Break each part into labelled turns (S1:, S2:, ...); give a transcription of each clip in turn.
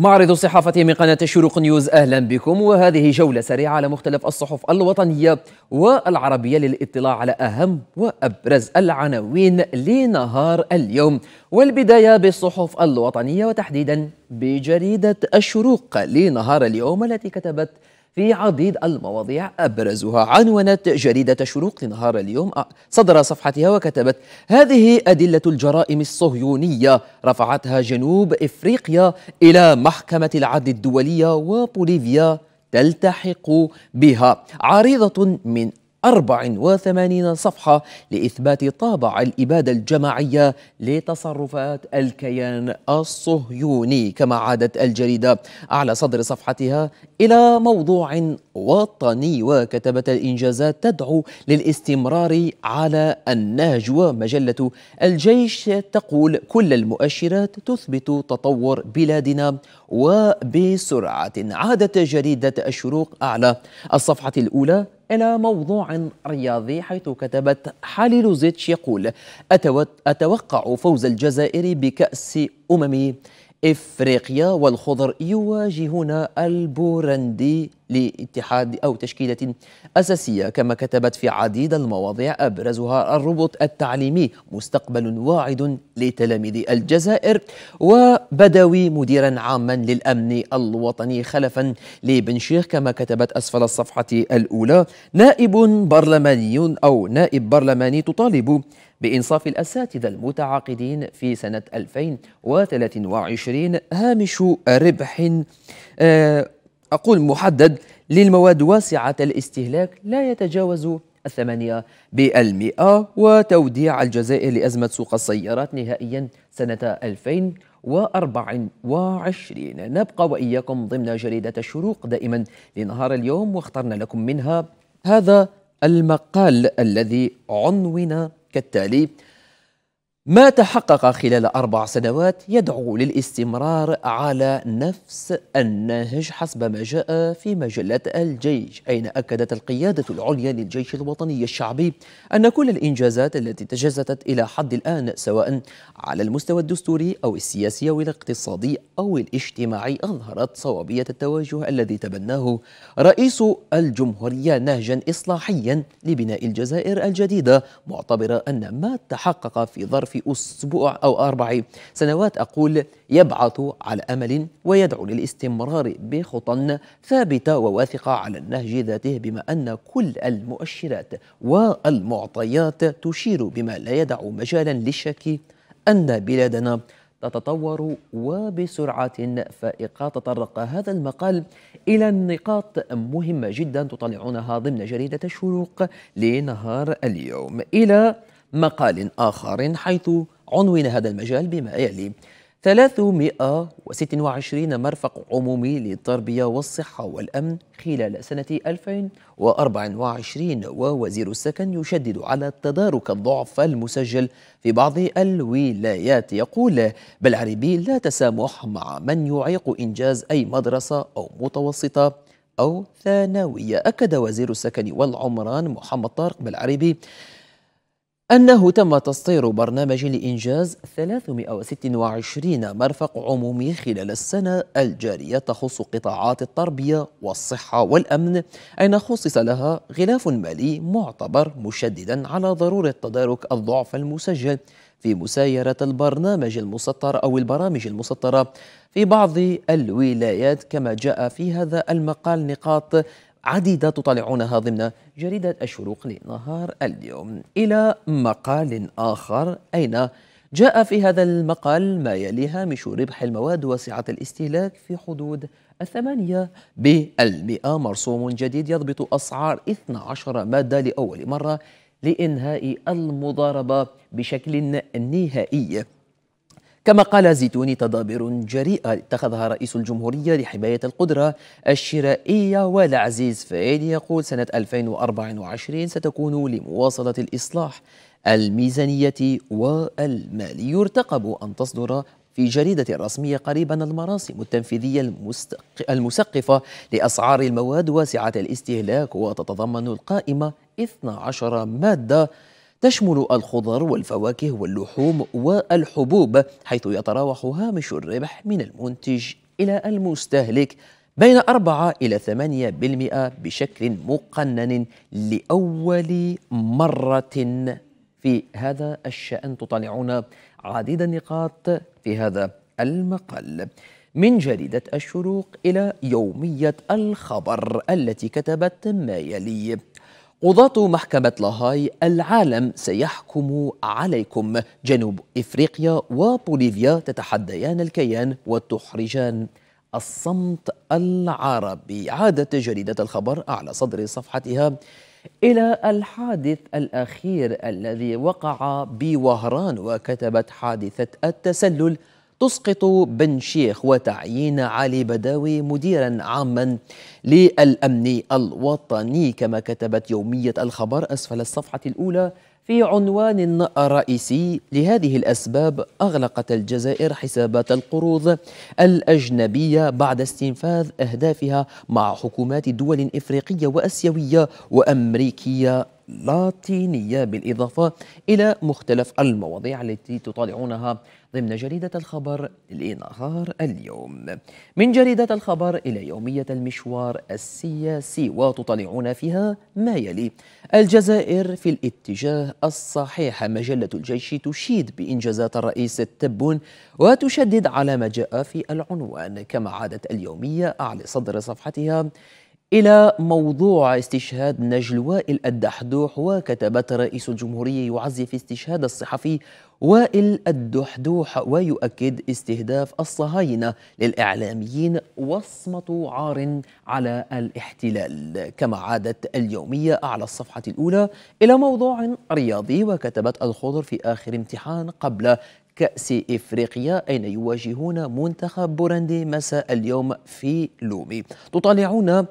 S1: معرض الصحافة من قناة الشروق نيوز أهلا بكم وهذه جولة سريعة على مختلف الصحف الوطنية والعربية للاطلاع على أهم وأبرز العناوين لنهار اليوم والبداية بالصحف الوطنية وتحديدا بجريدة الشروق لنهار اليوم التي كتبت في عديد المواضيع أبرزها عنونت جريدة شروق نهار اليوم آه، صدر صفحتها وكتبت هذه أدلة الجرائم الصهيونية رفعتها جنوب إفريقيا إلى محكمة العدل الدولية وبوليفيا تلتحق بها عريضة من 84 صفحة لإثبات طابع الإبادة الجماعية لتصرفات الكيان الصهيوني كما عادت الجريدة على صدر صفحتها إلى موضوع وطني وكتبت الإنجازات تدعو للاستمرار على النهج ومجلة الجيش تقول كل المؤشرات تثبت تطور بلادنا وبسرعة عادت جريدة الشروق أعلى الصفحة الأولى إلى موضوع رياضي حيث كتبت حالي لوزيتش يقول أتوقع فوز الجزائر بكأس أمم إفريقيا والخضر يواجهون البورندي لاتحاد أو تشكيلة أساسية كما كتبت في عديد المواضيع أبرزها الربط التعليمي مستقبل واعد لتلاميذ الجزائر وبدوي مديرا عاما للأمن الوطني خلفا لبن شيخ كما كتبت أسفل الصفحة الأولى نائب برلماني أو نائب برلماني تطالب بإنصاف الأساتذة المتعاقدين في سنة 2023 هامش ربح آه، أقول محدد للمواد واسعة الاستهلاك لا يتجاوز الثمانية بالمئة وتوديع الجزائر لأزمة سوق السيارات نهائيا سنة 2024 نبقى وإياكم ضمن جريدة الشروق دائما لنهار اليوم واخترنا لكم منها هذا المقال الذي عنون كالتالي ما تحقق خلال أربع سنوات يدعو للاستمرار على نفس النهج حسب ما جاء في مجلة الجيش أين أكدت القيادة العليا للجيش الوطني الشعبي أن كل الإنجازات التي تجسدت إلى حد الآن سواء على المستوى الدستوري أو السياسي أو الاقتصادي أو الاجتماعي أظهرت صوابية التوجه الذي تبناه رئيس الجمهورية نهجا إصلاحيا لبناء الجزائر الجديدة معتبرة أن ما تحقق في ظرف أسبوع أو أربع سنوات أقول يبعث على أمل ويدعو للاستمرار بخطى ثابتة وواثقة على النهج ذاته بما أن كل المؤشرات والمعطيات تشير بما لا يدع مجالا للشك أن بلادنا تتطور وبسرعة فائقة تطرق هذا المقال إلى نقاط مهمة جدا تطلعونها ضمن جريدة الشروق لنهار اليوم إلى مقال آخر حيث عنون هذا المجال بما يلي 326 مرفق عمومي للتربية والصحة والأمن خلال سنة 2024 ووزير السكن يشدد على تدارك الضعف المسجل في بعض الولايات يقول بالعربي لا تسامح مع من يعيق إنجاز أي مدرسة أو متوسطة أو ثانوية أكد وزير السكن والعمران محمد طارق بالعربي أنه تم تسطير برنامج لإنجاز 326 مرفق عمومي خلال السنة الجارية تخص قطاعات التربية والصحة والأمن أين خصص لها غلاف مالي معتبر مشددا على ضرورة تدارك الضعف المسجل في مسايرة البرنامج المسطر أو البرامج المسطرة في بعض الولايات كما جاء في هذا المقال نقاط عديدة تطالعونها ضمن جريدة الشروق لنهار اليوم إلى مقال آخر أين جاء في هذا المقال ما يلي هامش ربح المواد وسعة الاستهلاك في حدود الثمانية بالمئة مرسوم جديد يضبط أسعار 12 مادة لأول مرة لإنهاء المضاربة بشكل نهائي كما قال زيتوني تدابير جريئة اتخذها رئيس الجمهورية لحماية القدرة الشرائية والعزيز فايد يقول سنة 2024 ستكون لمواصلة الإصلاح الميزانية والمالي يرتقب أن تصدر في جريدة رسمية قريبا المراسم التنفيذية المسقفة لأسعار المواد واسعة الاستهلاك وتتضمن القائمة 12 مادة تشمل الخضر والفواكه واللحوم والحبوب حيث يتراوح هامش الربح من المنتج إلى المستهلك بين 4 إلى 8% بشكل مقنن لأول مرة في هذا الشأن تطلعون عديد النقاط في هذا المقال من جريدة الشروق إلى يومية الخبر التي كتبت ما يلي قضاة محكمة لاهاي العالم سيحكم عليكم جنوب إفريقيا وبوليفيا تتحديان الكيان وتحرجان الصمت العربي عادت جريدة الخبر على صدر صفحتها إلى الحادث الأخير الذي وقع بوهران وكتبت حادثة التسلل تسقط بن شيخ وتعيين علي بداوي مديرا عاما للأمن الوطني كما كتبت يومية الخبر أسفل الصفحة الأولى في عنوان رئيسي لهذه الأسباب أغلقت الجزائر حسابات القروض الأجنبية بعد استنفاذ أهدافها مع حكومات دول إفريقية وأسيوية وأمريكية لاتينية بالإضافة إلى مختلف المواضيع التي تطالعونها ضمن جريدة الخبر لنهار اليوم من جريدة الخبر إلى يومية المشوار السياسي وتطلعون فيها ما يلي الجزائر في الاتجاه الصحيح مجلة الجيش تشيد بإنجازات الرئيس التبون وتشدد على ما جاء في العنوان كما عادت اليومية أعلى صدر صفحتها إلى موضوع استشهاد نجل وائل الدحدوح وكتبت رئيس الجمهورية يعزف استشهاد الصحفي وائل الدحدوح ويؤكد استهداف الصهاينة للإعلاميين وصمة عار على الاحتلال كما عادت اليومية على الصفحة الأولى إلى موضوع رياضي وكتبت الخضر في آخر امتحان قبل كأس إفريقيا أين يواجهون منتخب بورندي مساء اليوم في لومي تطالعون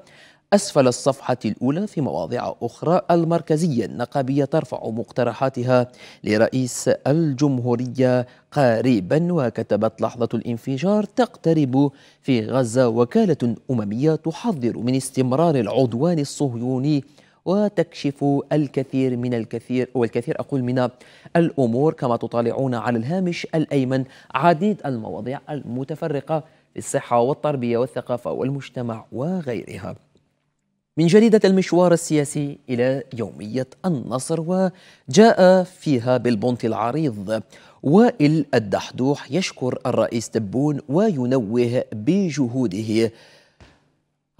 S1: أسفل الصفحة الأولى في مواضع أخرى المركزية النقابية ترفع مقترحاتها لرئيس الجمهورية قريبا وكتبت لحظة الانفجار تقترب في غزة وكالة أممية تحذر من استمرار العدوان الصهيوني وتكشف الكثير من الكثير والكثير أقول من الأمور كما تطالعون على الهامش الأيمن عديد المواضيع المتفرقة في الصحة والتربية والثقافة والمجتمع وغيرها من جريدة المشوار السياسي إلى يومية النصر وجاء فيها بالبنط العريض وائل الدحدوح يشكر الرئيس تبون وينوه بجهوده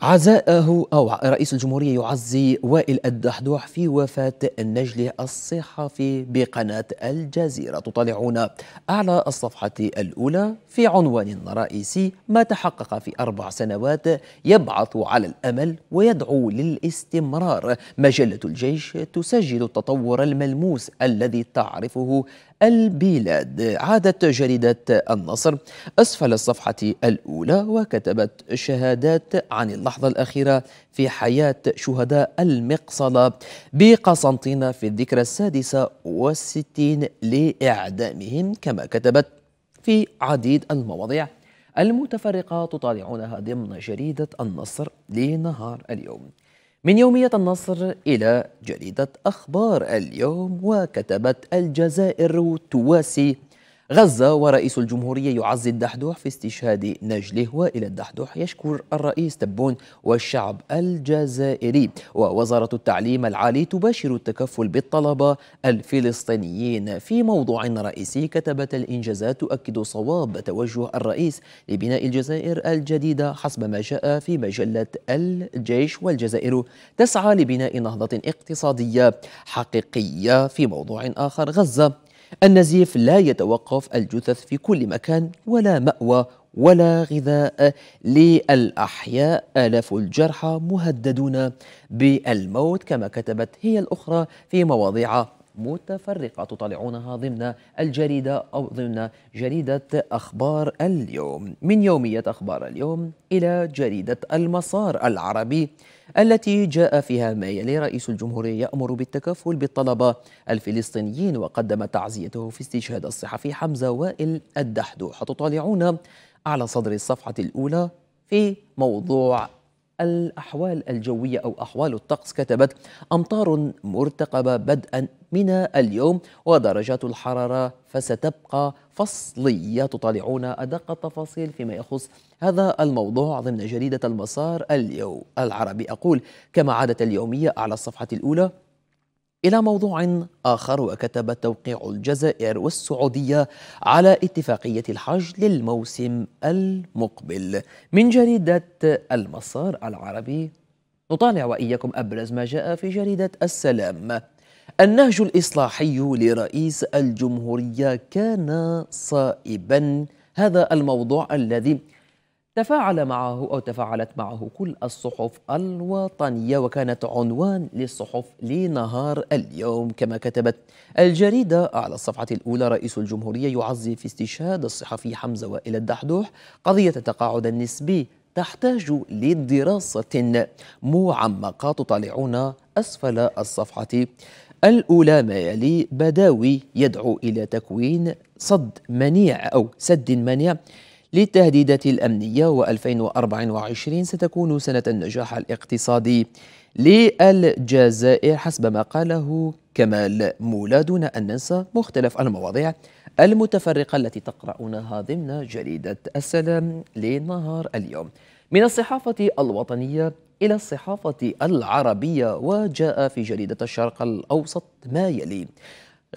S1: عزاءه أو رئيس الجمهورية يعزي وائل الدحدوح في وفاة النجل الصحفي بقناة الجزيرة تطالعون أعلى الصفحة الأولى في عنوان رئيسي ما تحقق في أربع سنوات يبعث على الأمل ويدعو للاستمرار مجلة الجيش تسجل التطور الملموس الذي تعرفه البلاد عادت جريدة النصر أسفل الصفحة الأولى وكتبت شهادات عن اللحظة الأخيرة في حياة شهداء المقصلة بقسنطينة في الذكرى السادسة والستين لإعدامهم كما كتبت في عديد المواضيع المتفرقة تطالعونها ضمن جريدة النصر لنهار اليوم من يومية النصر إلى جريدة أخبار اليوم وكتبت الجزائر تواسي غزة ورئيس الجمهورية يعزي الدحدوح في استشهاد نجله وإلى الدحدوح يشكر الرئيس تبون والشعب الجزائري ووزارة التعليم العالي تباشر التكفل بالطلبة الفلسطينيين في موضوع رئيسي كتبت الإنجازات تؤكد صواب توجه الرئيس لبناء الجزائر الجديدة حسب ما جاء في مجلة الجيش والجزائر تسعى لبناء نهضة اقتصادية حقيقية في موضوع آخر غزة النزيف لا يتوقف الجثث في كل مكان ولا مأوى ولا غذاء للأحياء آلاف الجرحى مهددون بالموت كما كتبت هي الأخرى في مواضيع متفرقة تطالعونها ضمن الجريدة أو ضمن جريدة أخبار اليوم من يومية أخبار اليوم إلى جريدة المسار العربي التي جاء فيها ما يلي رئيس الجمهورية يأمر بالتكفل بالطلبة الفلسطينيين وقدم تعزيته في استشهاد الصحفي حمزة وائل الدحدوح تطالعون على صدر الصفحة الأولى في موضوع الأحوال الجوية أو أحوال الطقس كتبت أمطار مرتقبة بدءا من اليوم ودرجات الحرارة فستبقى فصلية تطالعون أدق التفاصيل فيما يخص هذا الموضوع ضمن جريدة المسار اليوم العربي أقول كما عادة اليومية على الصفحة الأولى إلى موضوع آخر وكتب توقيع الجزائر والسعودية على اتفاقية الحج للموسم المقبل من جريدة المسار العربي نطالع وإياكم أبرز ما جاء في جريدة السلام النهج الإصلاحي لرئيس الجمهورية كان صائبا هذا الموضوع الذي تفاعل معه أو تفاعلت معه كل الصحف الوطنية وكانت عنوان للصحف لنهار اليوم كما كتبت الجريدة على الصفحة الأولى رئيس الجمهورية يعزي في استشهاد الصحفي حمزة وائل الدحدوح قضية التقاعد النسبي تحتاج لدراسة معمقة تطالعون أسفل الصفحة الأولى ما يلي بداوي يدعو إلى تكوين صد منيع أو سد منيع للتهديدات الأمنية و2024 ستكون سنة النجاح الاقتصادي للجزائر حسب ما قاله كمال مولا دون أن ننسى مختلف المواضيع المتفرقة التي تقرأونها ضمن جريدة السلام لنهار اليوم من الصحافة الوطنية إلى الصحافة العربية وجاء في جريدة الشرق الأوسط ما يلي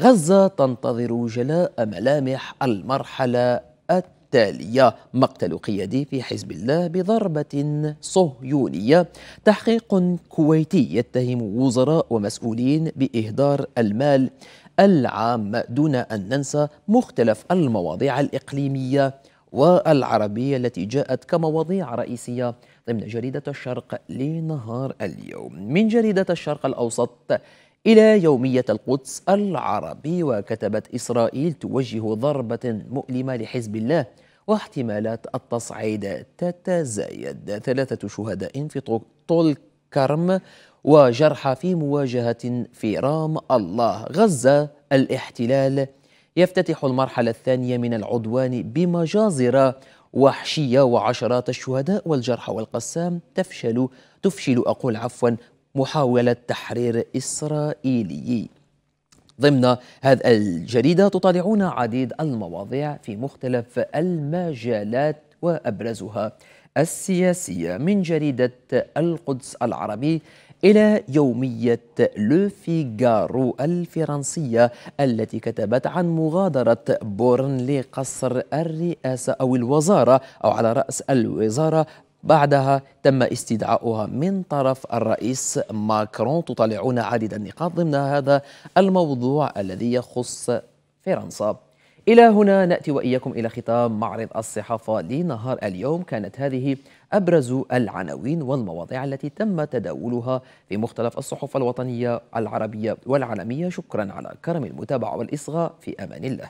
S1: غزة تنتظر جلاء ملامح المرحلة التالية مقتل قيادي في حزب الله بضربة صهيونية تحقيق كويتي يتهم وزراء ومسؤولين بإهدار المال العام دون أن ننسى مختلف المواضيع الإقليمية والعربية التي جاءت كمواضيع رئيسية ضمن جريدة الشرق لنهار اليوم من جريدة الشرق الأوسط إلى يومية القدس العربي وكتبت إسرائيل توجه ضربة مؤلمة لحزب الله واحتمالات التصعيد تتزايد ثلاثة شهداء في طول كرم وجرحى في مواجهة في رام الله غزة الاحتلال يفتتح المرحلة الثانية من العدوان بمجازر وحشية وعشرات الشهداء والجرحى والقسام تفشل تفشل أقول عفوا محاولة تحرير إسرائيلي ضمن هذه الجريدة تطالعون عديد المواضيع في مختلف المجالات وأبرزها السياسية من جريدة القدس العربي إلى يومية لو فيغارو الفرنسية التي كتبت عن مغادرة بورن لقصر الرئاسة أو الوزارة أو على رأس الوزارة بعدها تم استدعاؤها من طرف الرئيس ماكرون تطلعون عديد النقاط ضمن هذا الموضوع الذي يخص فرنسا إلى هنا نأتي وإياكم إلى ختام معرض الصحافة لنهار اليوم كانت هذه أبرز العناوين والمواضيع التي تم تداولها في مختلف الصحف الوطنية العربية والعالمية شكرا على كرم المتابعة والإصغاء في أمان الله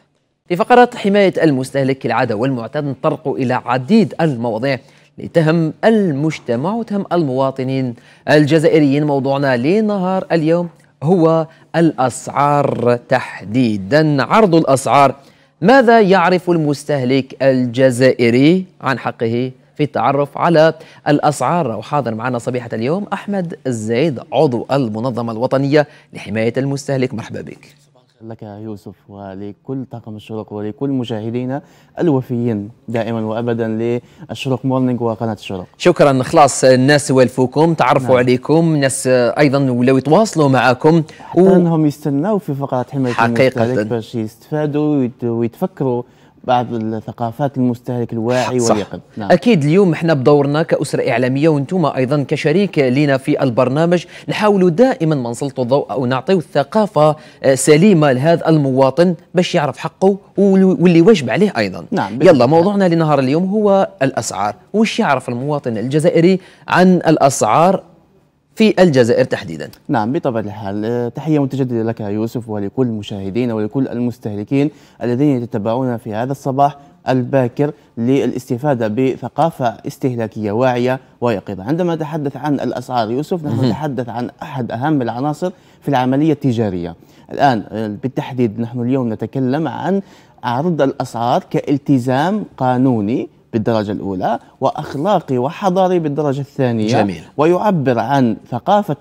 S1: في فقرة حماية المستهلك كالعادة والمعتاد نطرق إلى عديد المواضيع لتهم المجتمع وتهم المواطنين الجزائريين موضوعنا لنهار اليوم هو الأسعار تحديدا عرض الأسعار ماذا يعرف المستهلك الجزائري عن حقه في التعرف على الأسعار وحاضر معنا صبيحة اليوم أحمد الزايد عضو المنظمة الوطنية لحماية المستهلك مرحبا بك
S2: لك يا يوسف ولكل طاقم الشروق ولكل مشاهدينا الوفيين دائما وابدا للشروق مورنينغ وقناه الشروق.
S1: شكرا خلاص الناس والفوكم تعرفوا نعم. عليكم الناس ايضا ولو يتواصلوا
S2: معكم حتى و... انهم يستناو في فقره حمايه حقيقه باش يستفادوا ويتفكروا بعض الثقافات المستهلك الواعي واليقظ نعم. اكيد اليوم احنا
S1: بدورنا كاسره اعلاميه وانتم ايضا كشريك لنا في البرنامج نحاولوا دائما ما نسلطوا الضوء او نعطيه الثقافه آه، سليمه لهذا المواطن باش يعرف حقه واللي واجب عليه ايضا نعم يلا موضوعنا لنهار اليوم هو الاسعار وش يعرف
S2: المواطن الجزائري عن الاسعار في الجزائر تحديدا نعم بطبيعة الحال آه، تحية متجددة لك يا يوسف ولكل المشاهدين ولكل المستهلكين الذين يتتبعون في هذا الصباح الباكر للاستفادة بثقافة استهلاكية واعية ويقظة عندما نتحدث عن الأسعار يوسف نحن نتحدث عن أحد أهم العناصر في العملية التجارية الآن آه، بالتحديد نحن اليوم نتكلم عن عرض الأسعار كالتزام قانوني بالدرجة الأولى وأخلاقي وحضاري بالدرجة الثانية جميل. ويعبر عن ثقافة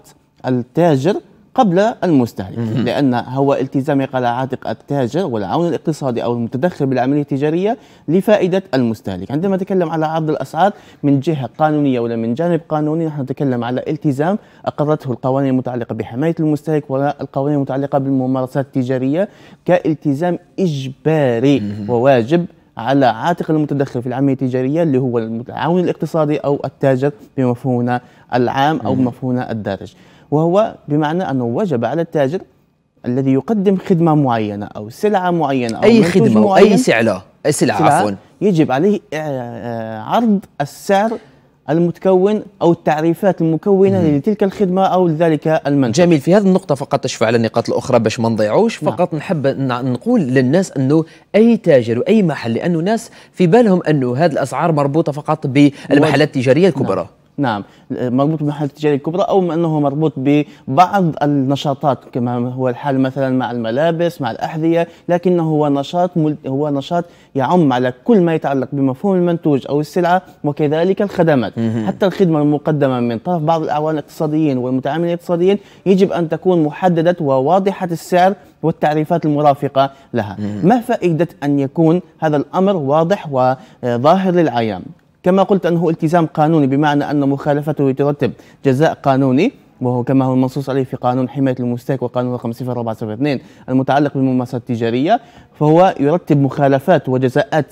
S2: التاجر قبل المستهلك لأن هو التزام على عاتق التاجر والعون الاقتصادي أو المتدخل بالعملية التجارية لفائدة المستهلك عندما نتكلم على عرض الأسعار من جهة قانونية ولا من جانب قانوني نحن نتكلم على التزام أقرته القوانين المتعلقة بحماية المستهلك ولا القوانين المتعلقة بالممارسات التجارية كالتزام إجباري وواجب على عاتق المتدخل في العمليه التجاريه اللي هو المتعاون الاقتصادي او التاجر بمفهومنا العام او بمفهومنا الدارج وهو بمعنى انه وجب على التاجر الذي يقدم خدمه معينه او سلعه معينه او اي خدمه معين اي سلعه سلعه عفوا يجب عليه آه، عرض السعر المتكون او التعريفات المكونه مم. لتلك الخدمه او لذلك المنتج. جميل في هذه النقطه فقط تشفع على النقاط الاخرى باش ما نضيعوش نعم. فقط نعم. نحب نقول للناس انه
S1: اي تاجر واي محل لانه ناس في بالهم انه هذه الاسعار مربوطه فقط بالمحلات التجاريه الكبرى. نعم.
S2: نعم مربوط بالمحل التجاري الكبرى او انه مربوط ببعض النشاطات كما هو الحال مثلا مع الملابس مع الاحذيه لكنه هو نشاط مل... هو نشاط يعم على كل ما يتعلق بمفهوم المنتوج او السلعه وكذلك الخدمات حتى الخدمه المقدمه من طرف بعض الاعوان الاقتصاديين والمتعاملين الاقتصاديين يجب ان تكون محدده وواضحه السعر والتعريفات المرافقه لها ما فائده ان يكون هذا الامر واضح وظاهر للعيان كما قلت أنه التزام قانوني بمعنى أن مخالفته يترتب جزاء قانوني وهو كما هو المنصوص عليه في قانون حماية المستهلك وقانون رقم 0472 المتعلق بالممارسات التجارية فهو يرتب مخالفات وجزاءات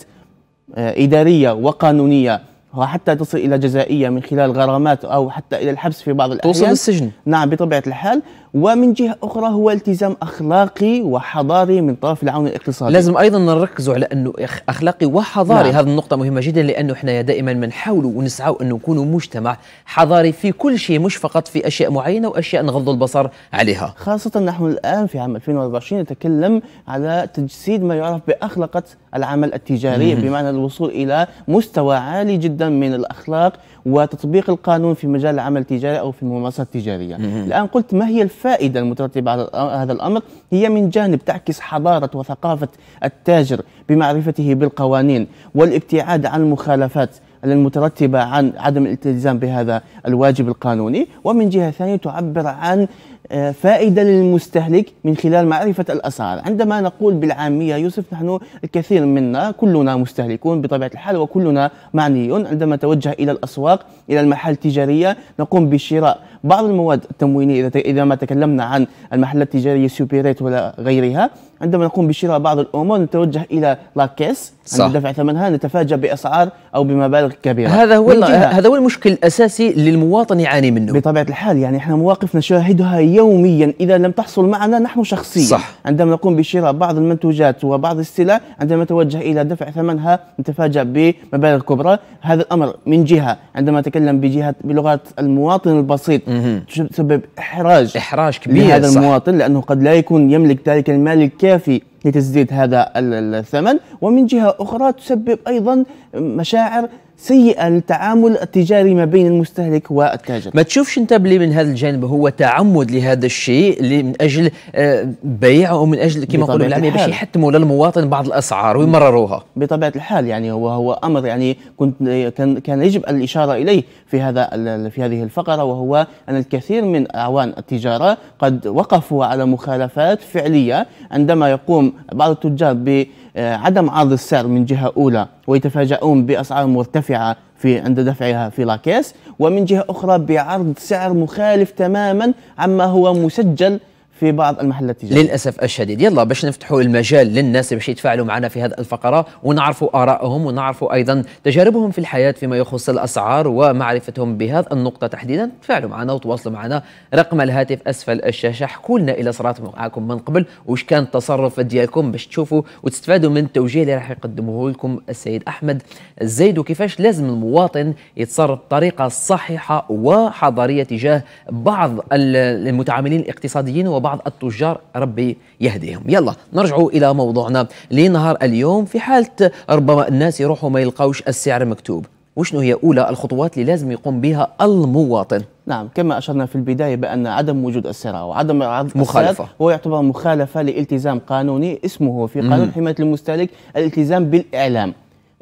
S2: آه، إدارية وقانونية وحتى تصل إلى جزائية من خلال غرامات أو حتى إلى الحبس في بعض الأحيان توصل للسجن نعم بطبيعة الحال ومن جهه اخرى هو التزام اخلاقي وحضاري من طرف العون الاقتصادي لازم ايضا
S1: نركزوا على انه اخلاقي وحضاري نعم. هذه النقطه مهمه جدا لانه احنا دائما بنحاولوا ونسعى انه نكونوا مجتمع حضاري في كل شيء مش فقط في اشياء معينه واشياء نغض البصر
S2: عليها خاصه نحن الان في عام 2024 نتكلم على تجسيد ما يعرف باخلقه العمل التجاري بمعنى الوصول الى مستوى عالي جدا من الاخلاق وتطبيق القانون في مجال العمل التجاري او في الممارسه التجاريه. الان قلت ما هي الفائده المترتبه على هذا الامر؟ هي من جانب تعكس حضاره وثقافه التاجر بمعرفته بالقوانين والابتعاد عن المخالفات المترتبة عن عدم الالتزام بهذا الواجب القانوني ومن جهة ثانية تعبر عن آه، فائدة للمستهلك من خلال معرفة الأسعار عندما نقول بالعامية يوسف نحن الكثير منا كلنا مستهلكون بطبيعة الحال وكلنا معنيون عندما توجه إلى الأسواق إلى المحال التجارية نقوم بشراء بعض المواد التموينيه اذا اذا ما تكلمنا عن المحلات التجاريه سوبيريت ولا غيرها عندما نقوم بشراء بعض الامور نتوجه الى لاكيس عند دفع ثمنها نتفاجا باسعار او بمبالغ كبيره هذا هو هذا هو المشكل الاساسي للمواطن يعاني منه بطبيعه الحال يعني احنا مواقف نشاهدها يوميا اذا لم تحصل معنا نحن شخصيا صح. عندما نقوم بشراء بعض المنتوجات وبعض السلع عندما نتوجه الى دفع ثمنها نتفاجا بمبالغ كبرى هذا الامر من جهه عندما نتكلم بجهه بلغه المواطن البسيط تسبب احراج احراج كبير لهذا صح. المواطن لانه قد لا يكون يملك ذلك المال الكافي لتسديد هذا الثمن ومن جهه اخرى تسبب ايضا مشاعر سيء التعامل التجاري ما بين المستهلك والتاجر ما
S1: تشوفش انت بلي من هذا الجانب هو تعمد لهذا الشيء
S2: اللي من اجل آه، بيع او من اجل كما نقولوا بالعاميه باش يحتموا للمواطن بعض الاسعار ويمرروها بطبيعه الحال يعني هو هو امر يعني كنت كان كان يجب الاشاره اليه في هذا في هذه الفقره وهو ان الكثير من اعوان التجاره قد وقفوا على مخالفات فعليه عندما يقوم بعض التجار ب آه، عدم عرض السعر من جهة أولى ويتفاجؤون بأسعار مرتفعة في عند دفعها في لاكيس ومن جهة أخرى بعرض سعر مخالف تماما عما هو مسجل في بعض المحلات التجارية للأسف الشديد يلا باش نفتحوا المجال للناس باش يتفاعلوا معنا في
S1: هذه الفقرة ونعرفوا آرائهم ونعرفوا أيضا تجاربهم في الحياة فيما يخص الأسعار ومعرفتهم بهذه النقطة تحديدا تفاعلوا معنا وتواصلوا معنا رقم الهاتف أسفل الشاشة حكوا لنا إلى صرات معكم من قبل وش كان التصرف ديالكم باش تشوفوا وتستفادوا من التوجيه اللي راح يقدمه لكم السيد أحمد الزيد وكيفاش لازم المواطن يتصرف بطريقة صحيحة وحضارية تجاه بعض المتعاملين الاقتصاديين وبعض بعض التجار ربي يهديهم يلا نرجعوا إلى موضوعنا لنهار اليوم في حالة ربما الناس يروحوا ما يلقاوش السعر مكتوب وشنو هي أولى الخطوات
S2: اللي لازم يقوم بها المواطن نعم كما أشرنا في البداية بأن عدم وجود السرعة وعدم مخالفة هو يعتبر مخالفة لالتزام قانوني اسمه في قانون حماية المستهلك الالتزام بالإعلام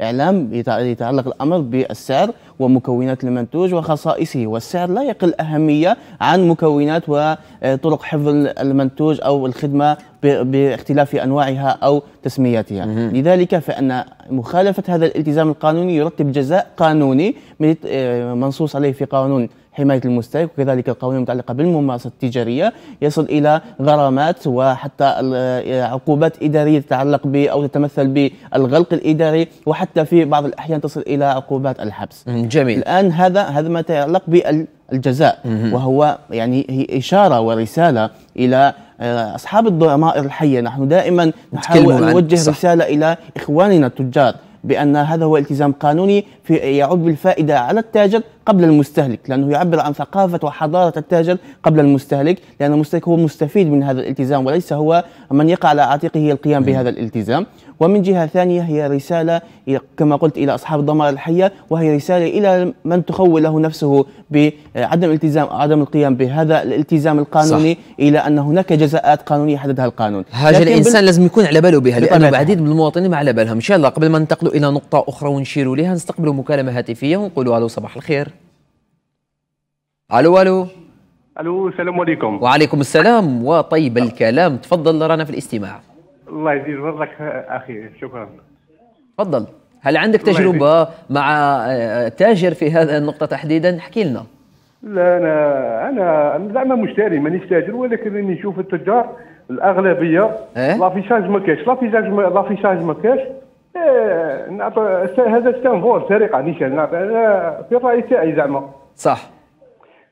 S2: إعلام يتعلق الأمر بالسعر ومكونات المنتوج وخصائصه والسعر لا يقل أهمية عن مكونات وطرق حفظ المنتوج أو الخدمة باختلاف أنواعها أو تسمياتها لذلك فأن مخالفة هذا الالتزام القانوني يرتب جزاء قانوني آه، منصوص عليه في قانون حماية المستهلك وكذلك القوانين المتعلقة بالممارسة التجارية يصل إلى غرامات وحتى آه، عقوبات إدارية تتعلق ب أو تتمثل بالغلق الإداري وحتى في بعض الأحيان تصل إلى عقوبات الحبس جميل الآن هذا هذا ما يتعلق بالجزاء وهو يعني هي إشارة ورسالة إلى آه، اصحاب الضمائر الحيه نحن دائما نحاول نوجه رساله الى اخواننا التجار بأن هذا هو التزام قانوني في يعود بالفائدة على التاجر قبل المستهلك لأنه يعبر عن ثقافة وحضارة التاجر قبل المستهلك لأن المستهلك هو مستفيد من هذا الالتزام وليس هو من يقع على عاتقه القيام بهذا الالتزام ومن جهة ثانية هي رسالة كما قلت إلى أصحاب الضمائر الحية وهي رسالة إلى من تخول له نفسه بعدم التزام عدم القيام بهذا الالتزام القانوني صح. إلى أن هناك جزاءات قانونية حددها القانون هذا الإنسان بال... لازم
S1: يكون على باله بها لأن العديد من المواطنين ما على بالهم إن شاء الله قبل ما ننتقلوا إلى نقطة أخرى ونشيروا لها نستقبلوا مكالمة هاتفية ونقولوا ألو صباح الخير ألو ألو الو السلام عليكم وعليكم السلام وطيب الكلام تفضل رانا في الاستماع
S3: الله يزيد فضلك اخي شكرا
S1: تفضل هل عندك تجربه مع آه، تاجر في هذه النقطه تحديدا احكي لنا
S3: لا انا انا زعما مشتري مانيش تاجر ولكن راني نشوف التجار الاغلبيه إيه؟ لافيشاج ما كاش لافيشاج ما لافيشاج ما كاش إيه، نعطي هذا ستانفور سرقه نيشان انا في الراي تاعي زعما صح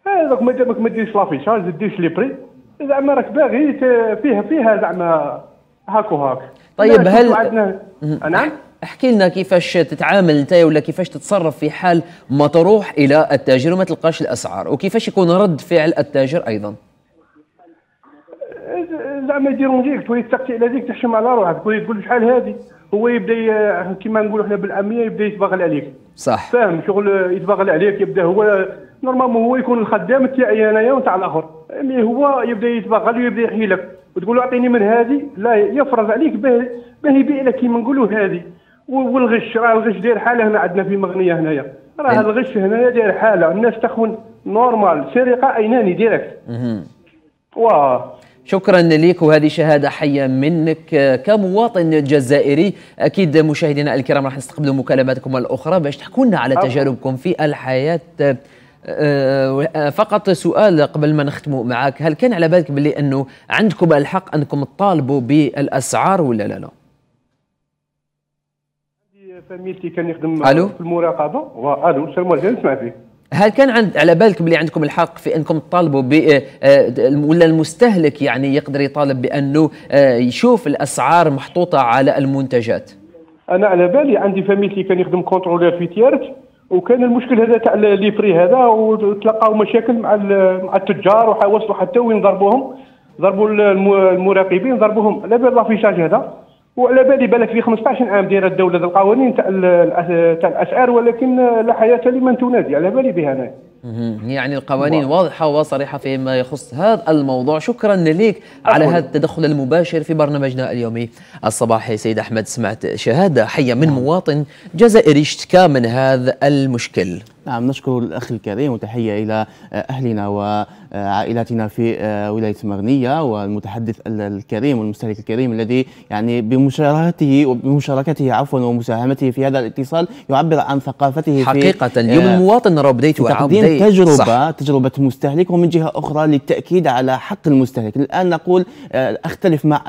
S3: هذاك ما دامك ما ديرش لافيشاج ديرش لي بري زعما راك باغي فيها فيها زعما هاك وهاك طيب هل
S1: آه، نعم احكي لنا كيفاش تتعامل انت ولا كيفاش تتصرف في حال ما تروح الى التاجر وما تلقاش الاسعار وكيفاش يكون رد فعل التاجر ايضا
S3: آه، زعما يديرون ليك تولي تسقسي على ذيك تحشم على روحك تولي تقول شحال هذه هو يبدا كيما نقولوا احنا بالاميه يبدا يتبغل عليك صح فاهم شغل يتبغل عليك يبدا هو نورمالمون هو يكون الخدام تاعي انايا وتاع الاخر مي هو يبدا يتبغل ويبدا لك وتقول له اعطيني من هذه لا يفرض عليك باه باه يبيع لك كيما نقولوا هذه والغش راه الغش داير حاله هنا عندنا في مغنيه هنايا راه إيه. الغش هنايا داير حاله الناس تخون نورمال سرقه ايناني ديريكت واه
S1: شكرا لك وهذه شهادة حية منك كمواطن جزائري أكيد مشاهدينا الكرام راح نستقبلوا مكالماتكم الأخرى باش تحكوا لنا على تجاربكم في الحياة آه، فقط سؤال قبل ما نختموا معك هل كان على بالك بلي انه عندكم الحق انكم تطالبوا بالاسعار ولا لا لا
S3: زميلتي كان يخدم ألو؟ في المراقبه والو السلام عليكم نسمع فيه
S1: هل كان عند على بالك بلي عندكم الحق في انكم تطالبوا ب آه، آه، ولا المستهلك يعني يقدر يطالب بانه يشوف الاسعار محطوطه على المنتجات؟
S3: انا على بالي عندي فاميلتي كان يخدم كونترولير في تيارت وكان المشكل هذا تاع لي بري هذا وتلقاو مشاكل مع مع التجار وحاولوا حتى وين ضربوهم ضربوا المراقبين ضربوهم على في لافيشاج هذا وعلى بالي بالك في 15 عام دايره الدوله القوانين تاع تاع الاسعار ولكن لا حياه لمن تنادي على بالي بها انا
S1: يعني القوانين واضحه وصريحه فيما يخص هذا الموضوع شكرا لك على هذا التدخل المباشر في برنامجنا اليومي الصباحي سيد احمد سمعت
S2: شهاده حيه من نعم. مواطن جزائري اشتكى من هذا المشكل نعم نشكر الاخ الكريم وتحيه الى اهلنا و عائلتنا في آه، ولايه مرنيه والمتحدث الكريم والمستهلك الكريم الذي يعني بمشاركته بمشاركته عفوا ومساهمته في هذا الاتصال يعبر عن ثقافته حقيقه في آه، اليوم المواطن راه بديت تقديم تجربه صح. تجربه مستهلك ومن جهه اخرى للتاكيد على حق المستهلك الان نقول آه، اختلف مع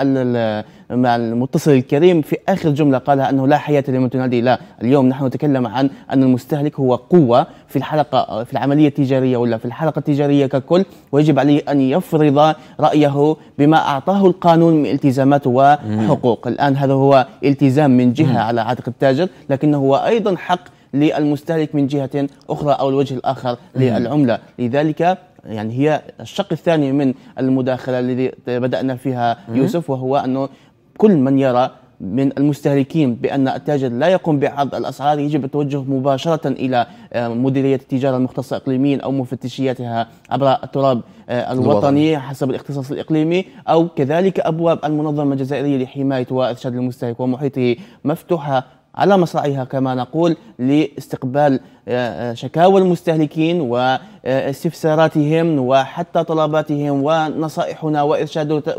S2: مع المتصل الكريم في آخر جملة قالها أنه لا حياة لمن تنادي لا اليوم نحن نتكلم عن أن المستهلك هو قوة في الحلقة في العملية التجارية ولا في الحلقة التجارية ككل ويجب عليه أن يفرض رأيه بما أعطاه القانون من التزامات وحقوق الآن هذا هو التزام من جهة على عاتق التاجر لكنه هو أيضا حق للمستهلك من جهة أخرى أو الوجه الآخر للعملة لذلك يعني هي الشق الثاني من المداخلة الذي بدأنا فيها يوسف وهو أنه كل من يرى من المستهلكين بان التاجر لا يقوم بعرض الاسعار يجب التوجه مباشره الى آه، مديريه التجاره المختصه اقليميا او مفتشياتها عبر التراب آه، الوطني حسب الاختصاص الاقليمي او كذلك ابواب المنظمه الجزائريه لحمايه وارشاد المستهلك ومحيطه مفتوحه على مصرعيها كما نقول لاستقبال آه، شكاوى المستهلكين واستفساراتهم وحتى طلباتهم ونصائحنا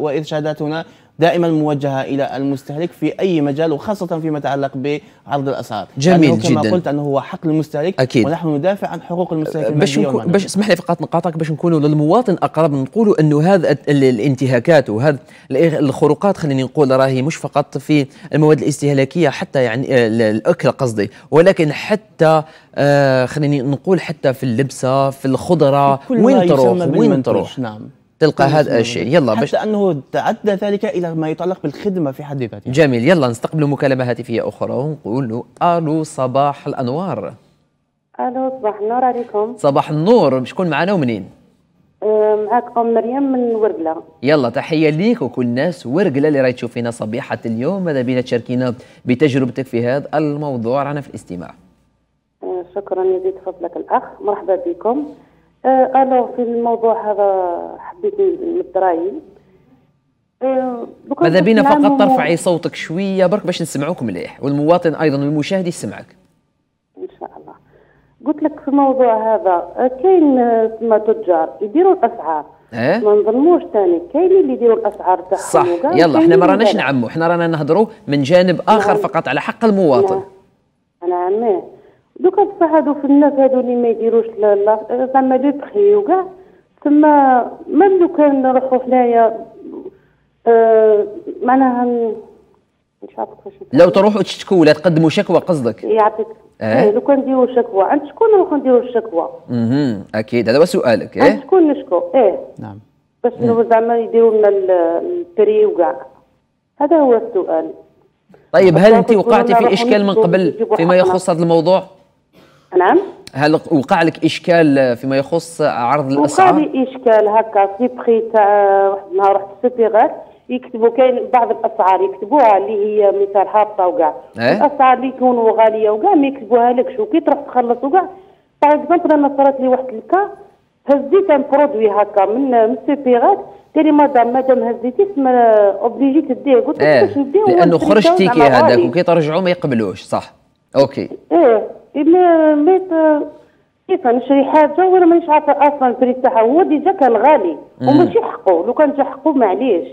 S2: وارشاداتنا دائما موجهه الى المستهلك في اي مجال وخاصه فيما يتعلق بعرض الاسعار جميل كما جدا قلت انه هو حق المستهلك أكيد. ونحن ندافع عن حقوق المستهلك أه، باش باش
S1: اسمح لي فقط نقاطعك باش نكونوا للمواطن اقرب نقولوا انه هذا الانتهاكات وهذا الخروقات خليني نقول راهي مش فقط في المواد الاستهلاكيه حتى يعني آه، الاكل قصدي ولكن حتى آه خليني نقول حتى في اللبسه في الخضره وين تروح وين تروح نعم تلقى هذا الشيء يلا حتى باش
S2: انه تعدى ذلك الى ما يتعلق بالخدمه في حد ذاتها
S1: جميل يلا نستقبل مكالمه هاتفيه اخرى ونقول له الو صباح الانوار
S4: الو صباح النور عليكم
S1: صباح النور شكون معنا ومنين
S4: معاك ام مريم من ورقله
S1: يلا تحيه ليك وكل الناس ورقله اللي راهي تشوفينا صبيحه اليوم ماذا بينا تشاركينا بتجربتك في هذا الموضوع رانا في الاستماع
S4: أه، شكرا يزيد فضلك الاخ مرحبا بكم الو أه، في الموضوع هذا حبيت نبدا رايي أه، ماذا بينا فقط ترفعي
S1: صوتك شويه برك باش نسمعوك مليح والمواطن ايضا والمشاهد يسمعك
S4: ان شاء الله قلت لك في الموضوع هذا أه، كاين تما تجار يديروا الاسعار اه ما نظلموش ثاني كاين اللي يديروا الاسعار تاعهم صح يلا احنا ما راناش
S1: نعمو احنا رانا نهضروا من جانب اخر نعم. فقط على حق المواطن نعم.
S4: انا عميه دوكا بصح هادو في الناس هادو اللي ما يديروش زعما لو بخي وكاع تما مام لو كان نروحو حنايا آه، معناها مش عارفه كيفاش
S1: لو تروحوا تشتكوا ولا تقدموا شكوى قصدك
S4: يعطيك آه. لو كان نديروا شكوى عند شكون نروحوا نديروا الشكوى
S1: اها اكيد هذا هو سؤالك إيه؟ عند
S4: شكون نشكو ايه نعم باش إيه. زعما يديروا لنا البري وكاع هذا هو السؤال طيب هل انت وقعتي في اشكال من قبل فيما يخص هذا الموضوع؟ نعم
S1: هل وقع لك اشكال فيما يخص عرض الاسعار؟ وقع
S4: لي اشكال هكا في بخي تاع واحد النهار رحت السبيغات يكتبوا كاين بعض الاسعار يكتبوها اللي هي مثال هابطه وكاع إيه؟ الاسعار اللي يكونوا غاليه وكاع ما يكتبوها لكش وكي تروح تخلص وكاع بعد فاكزومبل انا صارت لي واحد الكا هزيت ان برودوي هكا من قال لي مدام مدام هزيتي ما اوبليجي تديه قلت لك إيه. باش نديه لانه خرج تيكي هذاك وكي
S1: ترجعوا ما يقبلوش صح اوكي
S4: ايه ما ميت كيف نشري حاجه وانا مانيش عارفه اصلا البري تاعها هو ديجا كان غالي وماشي حقه لو كان جا حقه
S1: معليش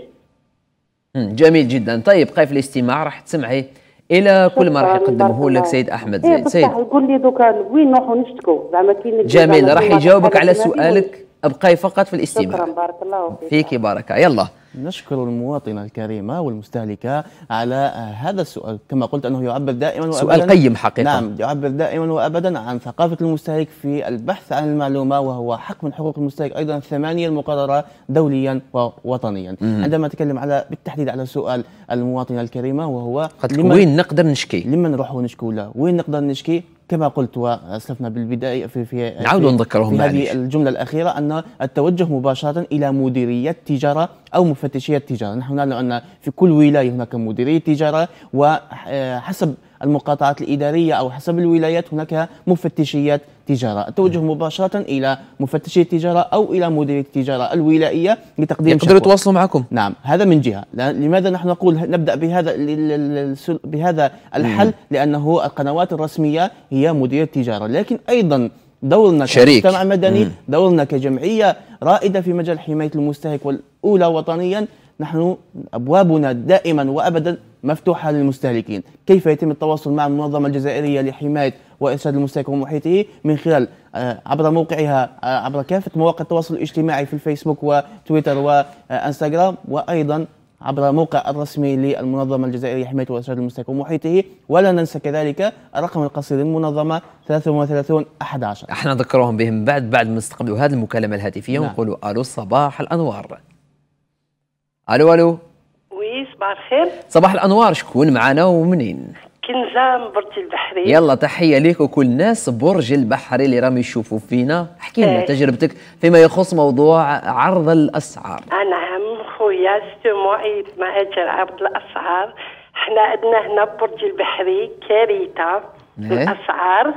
S1: جميل جدا طيب قيف الاستماع راح تسمعي الى كل ما راح يقدمه لك سيد احمد إيه، زيد سيد
S4: قول لي دوكا وين نروحوا نشتكوا زعما كاين جميل راح يجاوبك على سؤالك
S2: ابقاي فقط في الاستماع شكرا
S4: بارك الله
S2: فيك فيك بركه يلا نشكر المواطنة الكريمة والمستهلكة على هذا السؤال كما قلت أنه يعبر دائما وأبدا سؤال قيم حقيقة نعم يعبر دائما وأبدا عن ثقافة المستهلك في البحث عن المعلومة وهو حق من حقوق المستهلك أيضا الثمانية المقررة دوليا ووطنيا مم. عندما نتكلم على بالتحديد على سؤال المواطنة الكريمة وهو وين نقدر نشكي لمن نروحوا ونشكو له وين نقدر نشكي كما قلت واسلفنا بالبدايه في في نعود نذكرهم في هذه الجمله الاخيره ان التوجه مباشره الى مديريه التجاره او مفتشيه التجاره، نحن نعلم ان في كل ولايه هناك مديريه تجاره وحسب المقاطعات الاداريه او حسب الولايات هناك مفتشيات التجاره توجه مباشره الى مفتشي التجاره او الى مدير التجاره الولائيه لتقديم يقدروا يتواصلوا معكم نعم هذا من جهه لماذا نحن نقول نبدا بهذا بهذا الحل مم. لانه القنوات الرسميه هي مدير التجاره لكن ايضا دورنا شريك. كمجتمع مدني مم. دورنا كجمعيه رائده في مجال حمايه المستهلك والاولى وطنيا نحن ابوابنا دائما وابدا مفتوحه للمستهلكين، كيف يتم التواصل مع المنظمه الجزائريه لحمايه وإرشاد المستهلك ومحيطه من خلال آه، عبر موقعها آه، عبر كافة مواقع التواصل الاجتماعي في الفيسبوك وتويتر وإنستغرام وأيضا عبر موقع الرسمي للمنظمة الجزائرية حماية وإرشاد المستهلك ومحيطه ولا ننسى كذلك الرقم القصير للمنظمة 33 11 احنا
S1: نذكرهم بهم بعد بعد ما نستقبلوا
S2: هذه المكالمة الهاتفية نعم. ونقولوا ألو صباح الأنوار
S1: ألو ألو
S4: وي صباح الخير
S1: صباح الأنوار شكون معنا ومنين؟
S4: كنزه من برج البحري يلا
S1: تحيه ليك وكل ناس برج البحري اللي راهم يشوفوا فينا احكي لنا ايه. تجربتك فيما يخص موضوع عرض الاسعار
S4: نعم خويا سيتومون ما اجر عرض الاسعار حنا عندنا هنا برج البحري كارثه في إيه. الاسعار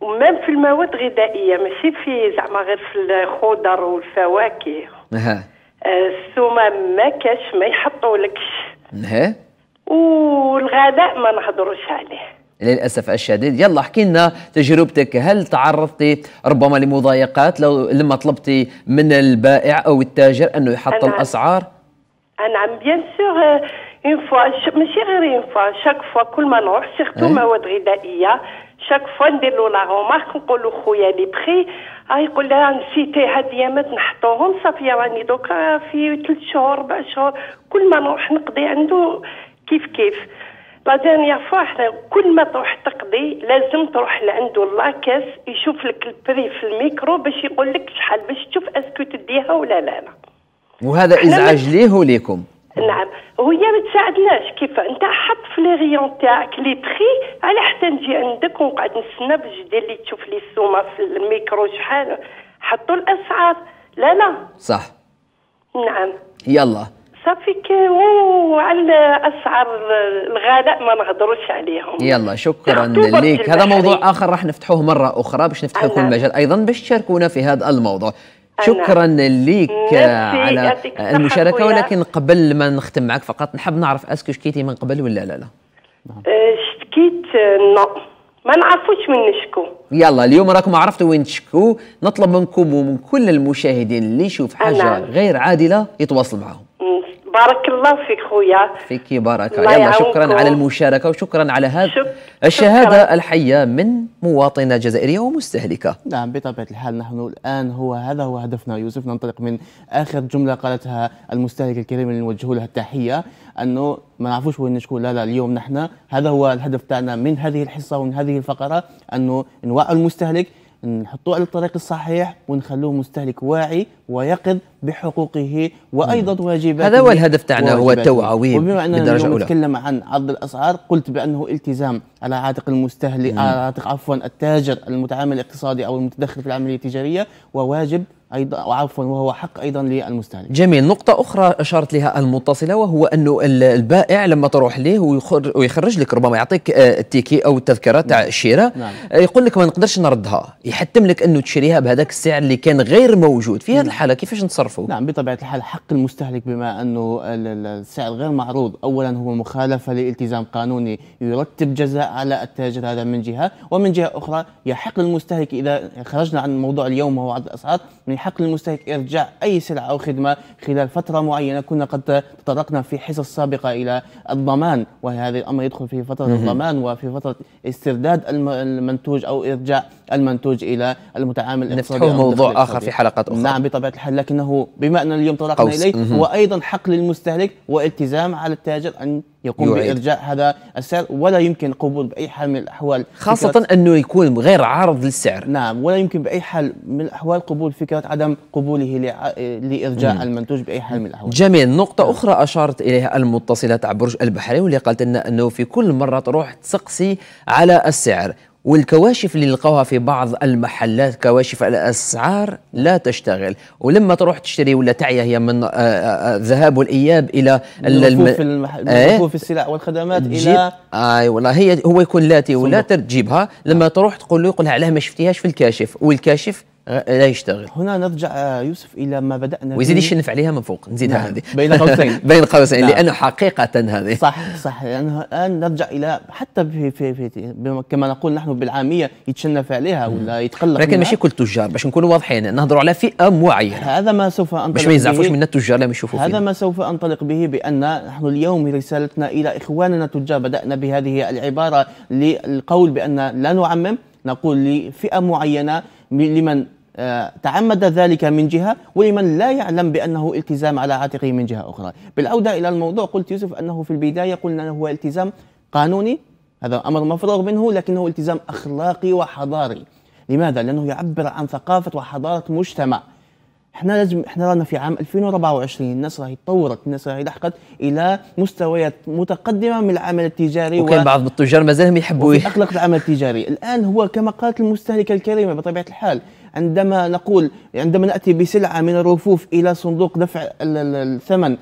S4: ومام في المواد الغذائيه ماشي في زعما غير في الخضر والفواكه إيه. آه، السومه ما كاش ما يحطولكش إيه. والغداء ما نحضرش عليه
S1: للاسف الشديد يلا احكي لنا تجربتك هل تعرضتي ربما لمضايقات لو لما طلبتي من البائع او التاجر انه يحط أنا الاسعار
S4: انا بيان سور اون فوا ماشي غير اون فوا شاك فوا كل ما نروح سيرتو إيه. مواد غذائيه شاك فوا ندير له لا رومارك نقول له خويا لي بري آه، يقول لها نسيتي هاد ما نحطوهم صافي راني يعني دوكا في ثلاث شهور اربع شهور كل ما نروح نقضي عنده كيف كيف لا دانيير فوا كل ما تروح تقضي لازم تروح لعندو لاكاس يشوف لك البري في الميكرو باش يقول لك شحال باش تشوف اسكو تديها ولا لا لا
S1: وهذا ازعاج ليه وليكم
S4: نعم وهي ما تساعدناش كيف انت حط في لي ريون تاعك لي بخي على حتى نجي عندك ونقعد نستنى باش دير لي تشوف لي السومه في الميكرو شحال حطوا الاسعار لا لا صح نعم يلا صافي صافيك وعلى اسعار الغلاء ما نهضروش
S1: عليهم يلا شكرا ليك هذا موضوع اخر راح نفتحوه مره اخرى باش نفتحوا لكم المجال ايضا باش تشاركونا في هذا الموضوع شكرا ليك على المشاركه ولكن قبل ما نختم معك فقط نحب نعرف اسكو شكيتي من قبل ولا لا لا
S4: أه، شكيت نو ما نعرفوش من نشكو
S1: يلا اليوم راكم عرفتوا وين تشكو نطلب منكم ومن كل المشاهدين اللي يشوف حاجه غير عادله يتواصل معاهم بارك الله فيك خويا فيك بارك الله يلا شكرا على المشاركه وشكرا على
S2: هذا شك... الشهاده شكرا. الحيه من مواطنه جزائريه ومستهلكه نعم بطبيعه الحال نحن الان هو هذا هو هدفنا يوسف ننطلق من اخر جمله قالتها المستهلك الكريم اللي نوجه لها التحيه انه ما نعرفوش وين نشكو لا لا اليوم نحن هذا هو الهدف تاعنا من هذه الحصه ومن هذه الفقره انه نوعي المستهلك نحطوه على الطريق الصحيح ونخلوه مستهلك واعي ويقظ بحقوقه وايضا واجباته هذا هو الهدف تاعنا هو التوعوي وبما اننا نتكلم عن عرض الاسعار قلت بانه التزام على عاتق المستهلك على عاتق عفوا التاجر المتعامل الاقتصادي او المتدخل في العمليه التجاريه وواجب ايضا عفوا وهو حق ايضا للمستهلك.
S1: جميل، نقطة أخرى أشارت لها المتصلة وهو أنه البائع لما تروح ليه ويخرج لك ربما يعطيك آه، التيكي أو التذكرة تاع نعم. الشراء نعم. آه، يقول لك ما نقدرش نردها، يحتم لك أنه تشريها
S2: بهذاك السعر اللي كان غير موجود، في هذه نعم. الحالة كيفاش نتصرفوا؟ نعم بطبيعة الحال حق المستهلك بما أنه السعر غير معروض، أولا هو مخالفة لالتزام قانوني يرتب جزاء على التاجر هذا من جهة، ومن جهة أخرى يحق للمستهلك إذا خرجنا عن موضوع اليوم وهو عرض الأسعار من حق للمستهلك إرجاع أي سلعة أو خدمة خلال فترة معينة كنا قد تطرقنا في حصص سابقة إلى الضمان وهذا الأمر يدخل في فترة الضمان وفي فترة استرداد المنتوج أو إرجاع المنتوج الى المتعامل الاقتصادي نفتحه موضوع اخر الصديق. في حلقات اخرى نعم بطبيعه الحال لكنه بما ان اليوم تطرقنا اليه هو ايضا حق للمستهلك والتزام على التاجر ان يقوم يوعد. بارجاع هذا السعر ولا يمكن قبول باي حال من الاحوال خاصه انه يكون غير عارض للسعر نعم ولا يمكن باي حال من الاحوال قبول فكره عدم قبوله لع... لارجاع مم. المنتوج باي حال من الاحوال
S1: جميل نقطه مم. نعم. اخرى اشارت اليها المتصله تاع برج البحرين واللي قالت لنا انه في كل مره تروح تسقسي على السعر والكواشف اللي نلقاوها في بعض المحلات كواشف الاسعار لا تشتغل ولما تروح تشتري ولا تعيا هي من الذهاب آه، آه، آه، والاياب الى رفوف الم... إيه؟
S2: في السلع والخدمات الى
S1: اي والله هي هو يكون لاتي ولا تجيبها لما تروح تقول له يقول لها علاه ما شفتيهاش في الكاشف والكاشف آه، لا يشتغل
S2: هنا نرجع آه، يوسف الى ما بدانا ويزيد يشنف
S1: عليها من فوق نزيدها نعم. هذه بين قوسين بين قوسين نعم. لانه حقيقه هذه
S2: صح صح لانه الان نرجع الى حتى في في, في كما نقول نحن بالعاميه يتشنف عليها ولا يتقلق لكن ماشي كل
S1: التجار باش نكونوا واضحين نهضروا على فئه معينه
S2: هذا ما سوف انطلق باش ما يزعفوش منا
S1: التجار لما يشوفوا هذا فينا.
S2: ما سوف انطلق به بان نحن اليوم رسالتنا الى اخواننا التجار بدانا بهذه العباره للقول بان لا نعمم نقول لفئه معينه لمن آه، تعمد ذلك من جهة ولمن لا يعلم بأنه التزام على عاتقه من جهة أخرى بالعودة إلى الموضوع قلت يوسف أنه في البداية قلنا أنه هو التزام قانوني هذا أمر مفروغ منه لكنه التزام أخلاقي وحضاري لماذا؟ لأنه يعبر عن ثقافة وحضارة مجتمع احنا لازم احنا رانا في عام 2024 الناس راهي تطورت الناس راهي لحقت الى مستويات متقدمه من العمل التجاري وكان و... بعض التجار مازالهم يحبوا اخلاق العمل التجاري الان هو كما قالت المستهلكه الكريمه بطبيعه الحال عندما نقول عندما ناتي بسلعه من الرفوف الى صندوق دفع الثمن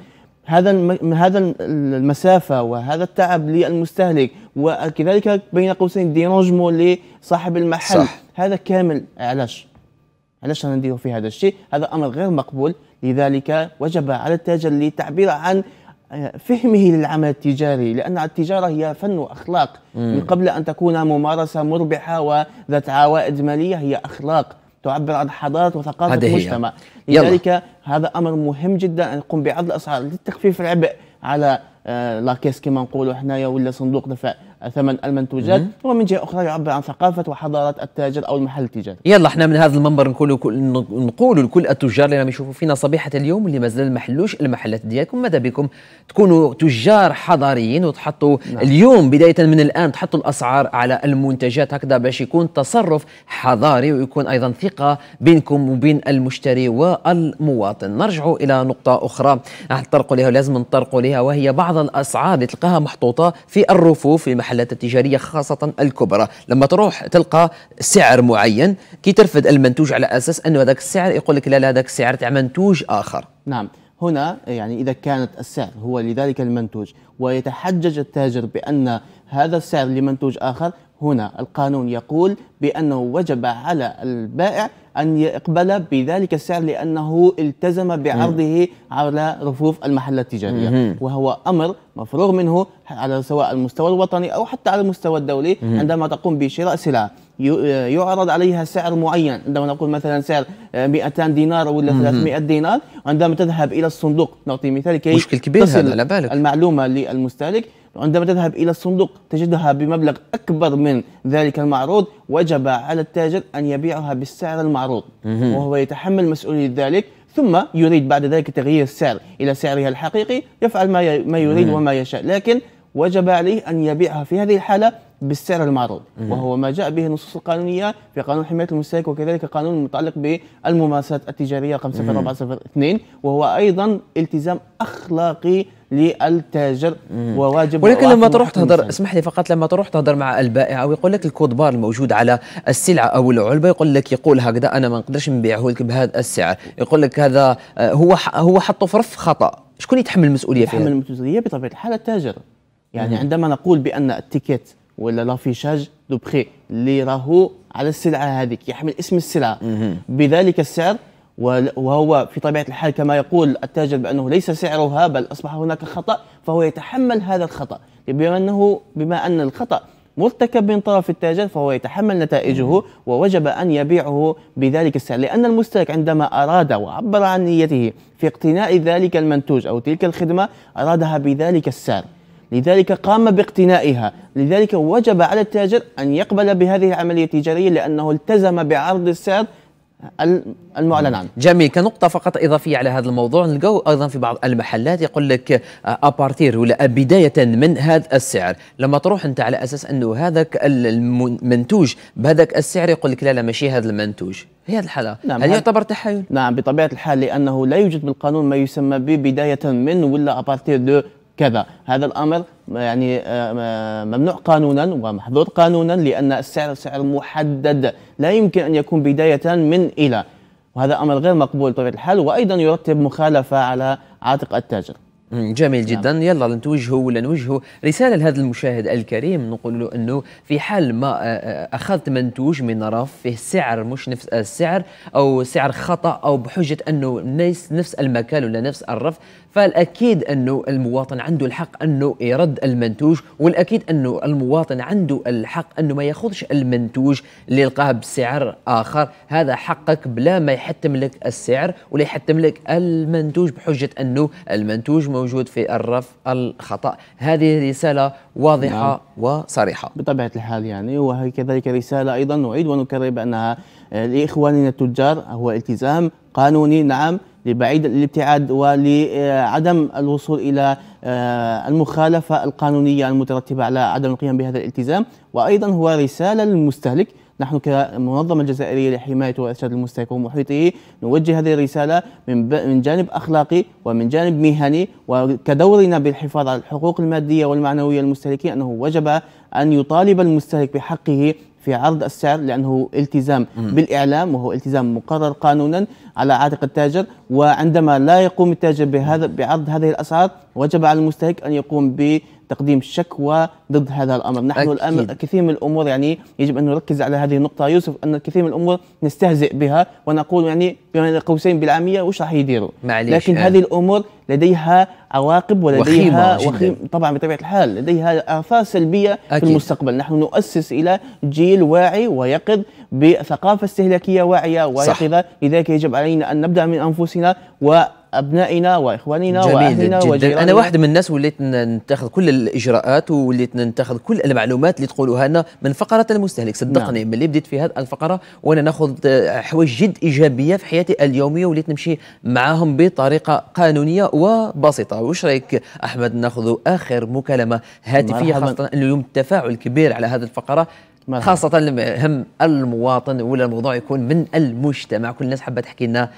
S2: هذا هذا المسافه وهذا التعب للمستهلك وكذلك بين قوسين ديرونجمون لصاحب المحل صح. هذا كامل علاش علاش نديروا في هذا الشيء هذا امر غير مقبول لذلك وجب على التاجر للتعبير عن آه، فهمه للعمل التجاري لأن التجارة هي فن وأخلاق من قبل أن تكون ممارسة مربحة وذات عوائد مالية هي أخلاق تعبر عن حضارة وثقافة المجتمع لذلك يلا. هذا أمر مهم جدا أن نقوم بعرض الأسعار لتخفيف العبء على آه، لاكيس كما نقولوا حنايا ولا صندوق دفع ثمن المنتوجات ومن جهه اخرى يعبر عن ثقافه وحضاره التاجر او المحل التجاري
S1: يلا احنا من هذا المنبر نقول نقول لكل التجار اللي راهم يشوفوا فينا صبيحه اليوم اللي مازال ما حلوش المحلات ديالكم ماذا بكم تكونوا تجار حضاريين وتحطوا نعم. اليوم بدايه من الان تحطوا الاسعار على المنتجات هكذا باش يكون تصرف حضاري ويكون ايضا ثقه بينكم وبين المشتري والمواطن نرجعوا الى نقطه اخرى نطرقوا لها لازم نطرقوا لها وهي بعض الاسعار اللي تلقاها محطوطه في الرفوف في المحلات التجارية خاصة الكبرى لما تروح تلقى سعر معين كي ترفد المنتوج على أساس
S2: أنه هذاك السعر يقول لك لا لا هذاك السعر تاع منتوج آخر نعم هنا يعني إذا كانت السعر هو لذلك المنتوج ويتحجج التاجر بأن هذا السعر لمنتوج آخر هنا القانون يقول بأنه وجب على البائع أن يقبل بذلك السعر لأنه التزم بعرضه على رفوف المحلات التجارية وهو أمر مفروغ منه على سواء المستوى الوطني أو حتى على المستوى الدولي عندما تقوم بشراء سلعة يعرض عليها سعر معين عندما نقول مثلا سعر 200 دينار ولا 300 دينار عندما تذهب الى الصندوق نعطي مثال كي مشكل كبير تصل على بالك المعلومه للمستهلك عندما تذهب إلى الصندوق تجدها بمبلغ أكبر من ذلك المعروض وجب على التاجر أن يبيعها بالسعر المعروض وهو يتحمل مسؤولية ذلك ثم يريد بعد ذلك تغيير السعر إلى سعرها الحقيقي يفعل ما يريد وما يشاء لكن وجب عليه أن يبيعها في هذه الحالة بالسعر المعروض وهو ما جاء به النصوص القانونية في قانون حماية المستهلك وكذلك قانون المتعلق بالممارسات التجارية 0402 وهو أيضا التزام أخلاقي للتاجر وواجب ولكن لما تروح تهضر اسمح لي فقط لما
S1: تروح تهضر مع البائع ويقول لك الكود بار الموجود على السلعه او العلبه يقول لك يقول هكذا انا ما نقدرش نبيعه لك بهذا السعر يقول لك هذا آه، هو هو حطه في رف خطا شكون يتحمل المسؤوليه فيه؟ يتحمل
S2: المسؤوليه بطبيعه الحال التاجر يعني مم. عندما نقول بان التيكيت ولا لافيشاج دو بخي اللي راهو على السلعه هذيك يحمل اسم السلعه مم. بذلك السعر وهو في طبيعه الحال كما يقول التاجر بانه ليس سعرها بل اصبح هناك خطا فهو يتحمل هذا الخطا بما انه بما ان الخطا مرتكب من طرف التاجر فهو يتحمل نتائجه ووجب ان يبيعه بذلك السعر لان المستهلك عندما اراد وعبر عن نيته في اقتناء ذلك المنتوج او تلك الخدمه ارادها بذلك السعر لذلك قام باقتنائها لذلك وجب على التاجر أن يقبل بهذه العملية التجارية لأنه التزم بعرض السعر المعلن عنه جميل كنقطة فقط إضافية على هذا الموضوع نلقاو أيضا في بعض المحلات
S1: يقول لك آه، أبارتير ولا بداية من هذا السعر لما تروح أنت على أساس أنه
S2: هذاك المنتوج بهذاك السعر يقول لك لا لا ماشي هذا المنتوج
S1: في هذه الحالة نعم هل نعم. يعتبر
S2: تحايل؟ نعم بطبيعة الحال لأنه لا يوجد بالقانون ما يسمى ببداية من ولا أبارتير دو كذا هذا الامر يعني آه، آه، ممنوع قانونا ومحظور قانونا لان السعر سعر محدد لا يمكن ان يكون بدايه من الى وهذا امر غير مقبول بطبيعه الحال وايضا يرتب مخالفه على عاتق التاجر جميل نعم. جدا نعم. يلا نتوجهوا ولا نوجهوا رساله لهذا المشاهد الكريم نقول له
S1: انه في حال ما آه، اخذت منتوج من رف فيه سعر مش نفس السعر او سعر خطا او بحجه انه نفس المكان ولا نفس الرف فالاكيد انه المواطن عنده الحق انه يرد المنتوج والاكيد انه المواطن عنده الحق انه ما ياخذش المنتوج اللي لقاه بسعر اخر هذا حقك بلا ما يحتم لك السعر ولا يحتم لك المنتوج بحجه انه المنتوج
S2: موجود في الرف الخطا هذه رساله واضحه نعم. وصريحه بطبيعه الحال يعني وهي كذلك رساله ايضا نعيد ونكرر بانها آه، لاخواننا التجار هو التزام قانوني نعم لبعيد الابتعاد ولعدم الوصول إلى آه، المخالفة القانونية المترتبة على عدم القيام بهذا الالتزام وأيضا هو رسالة للمستهلك نحن كمنظمة جزائرية لحماية وإرشاد المستهلك ومحيطه نوجه هذه الرسالة من من جانب أخلاقي ومن جانب مهني وكدورنا بالحفاظ على الحقوق المادية والمعنوية للمستهلكين أنه وجب أن يطالب المستهلك بحقه في عرض السعر لأنه التزام م. بالإعلام وهو التزام مقرر قانونا على عاتق التاجر وعندما لا يقوم التاجر بهذا بعرض هذه الأسعار وجب على المستهلك أن يقوم ب تقديم شكوى ضد هذا الامر نحن أكيد. الامر كثير من الامور يعني يجب ان نركز على هذه النقطه يوسف ان كثير من الامور نستهزئ بها ونقول يعني بين قوسين بالعاميه وش راح يديروا لكن آه. هذه الامور لديها عواقب ولديها وخيمة وخيم طبعا بطبيعه الحال لديها اثار سلبيه أكيد. في المستقبل نحن نؤسس الى جيل واعي ويقظ بثقافه استهلاكيه واعيه ويقظه لذلك يجب علينا ان نبدا من انفسنا و ابنائنا واخواننا جميل واهلنا وجيراننا انا واحد من الناس وليت
S1: نتخذ
S2: كل الاجراءات وليت نتخذ كل المعلومات اللي
S1: تقولوها لنا من فقره المستهلك صدقني نعم. ملي بديت في هذه الفقره وانا ناخذ آه، حوايج جد ايجابيه في حياتي اليوميه وليت نمشي معاهم بطريقه قانونيه وبسيطه واش رايك احمد ناخذ اخر مكالمه هاتفيه خاصه اليوم التفاعل كبير على هذه الفقره مرحبا. خاصة هم المواطن ولا الموضوع يكون من المجتمع كل الناس حابة تحكي لنا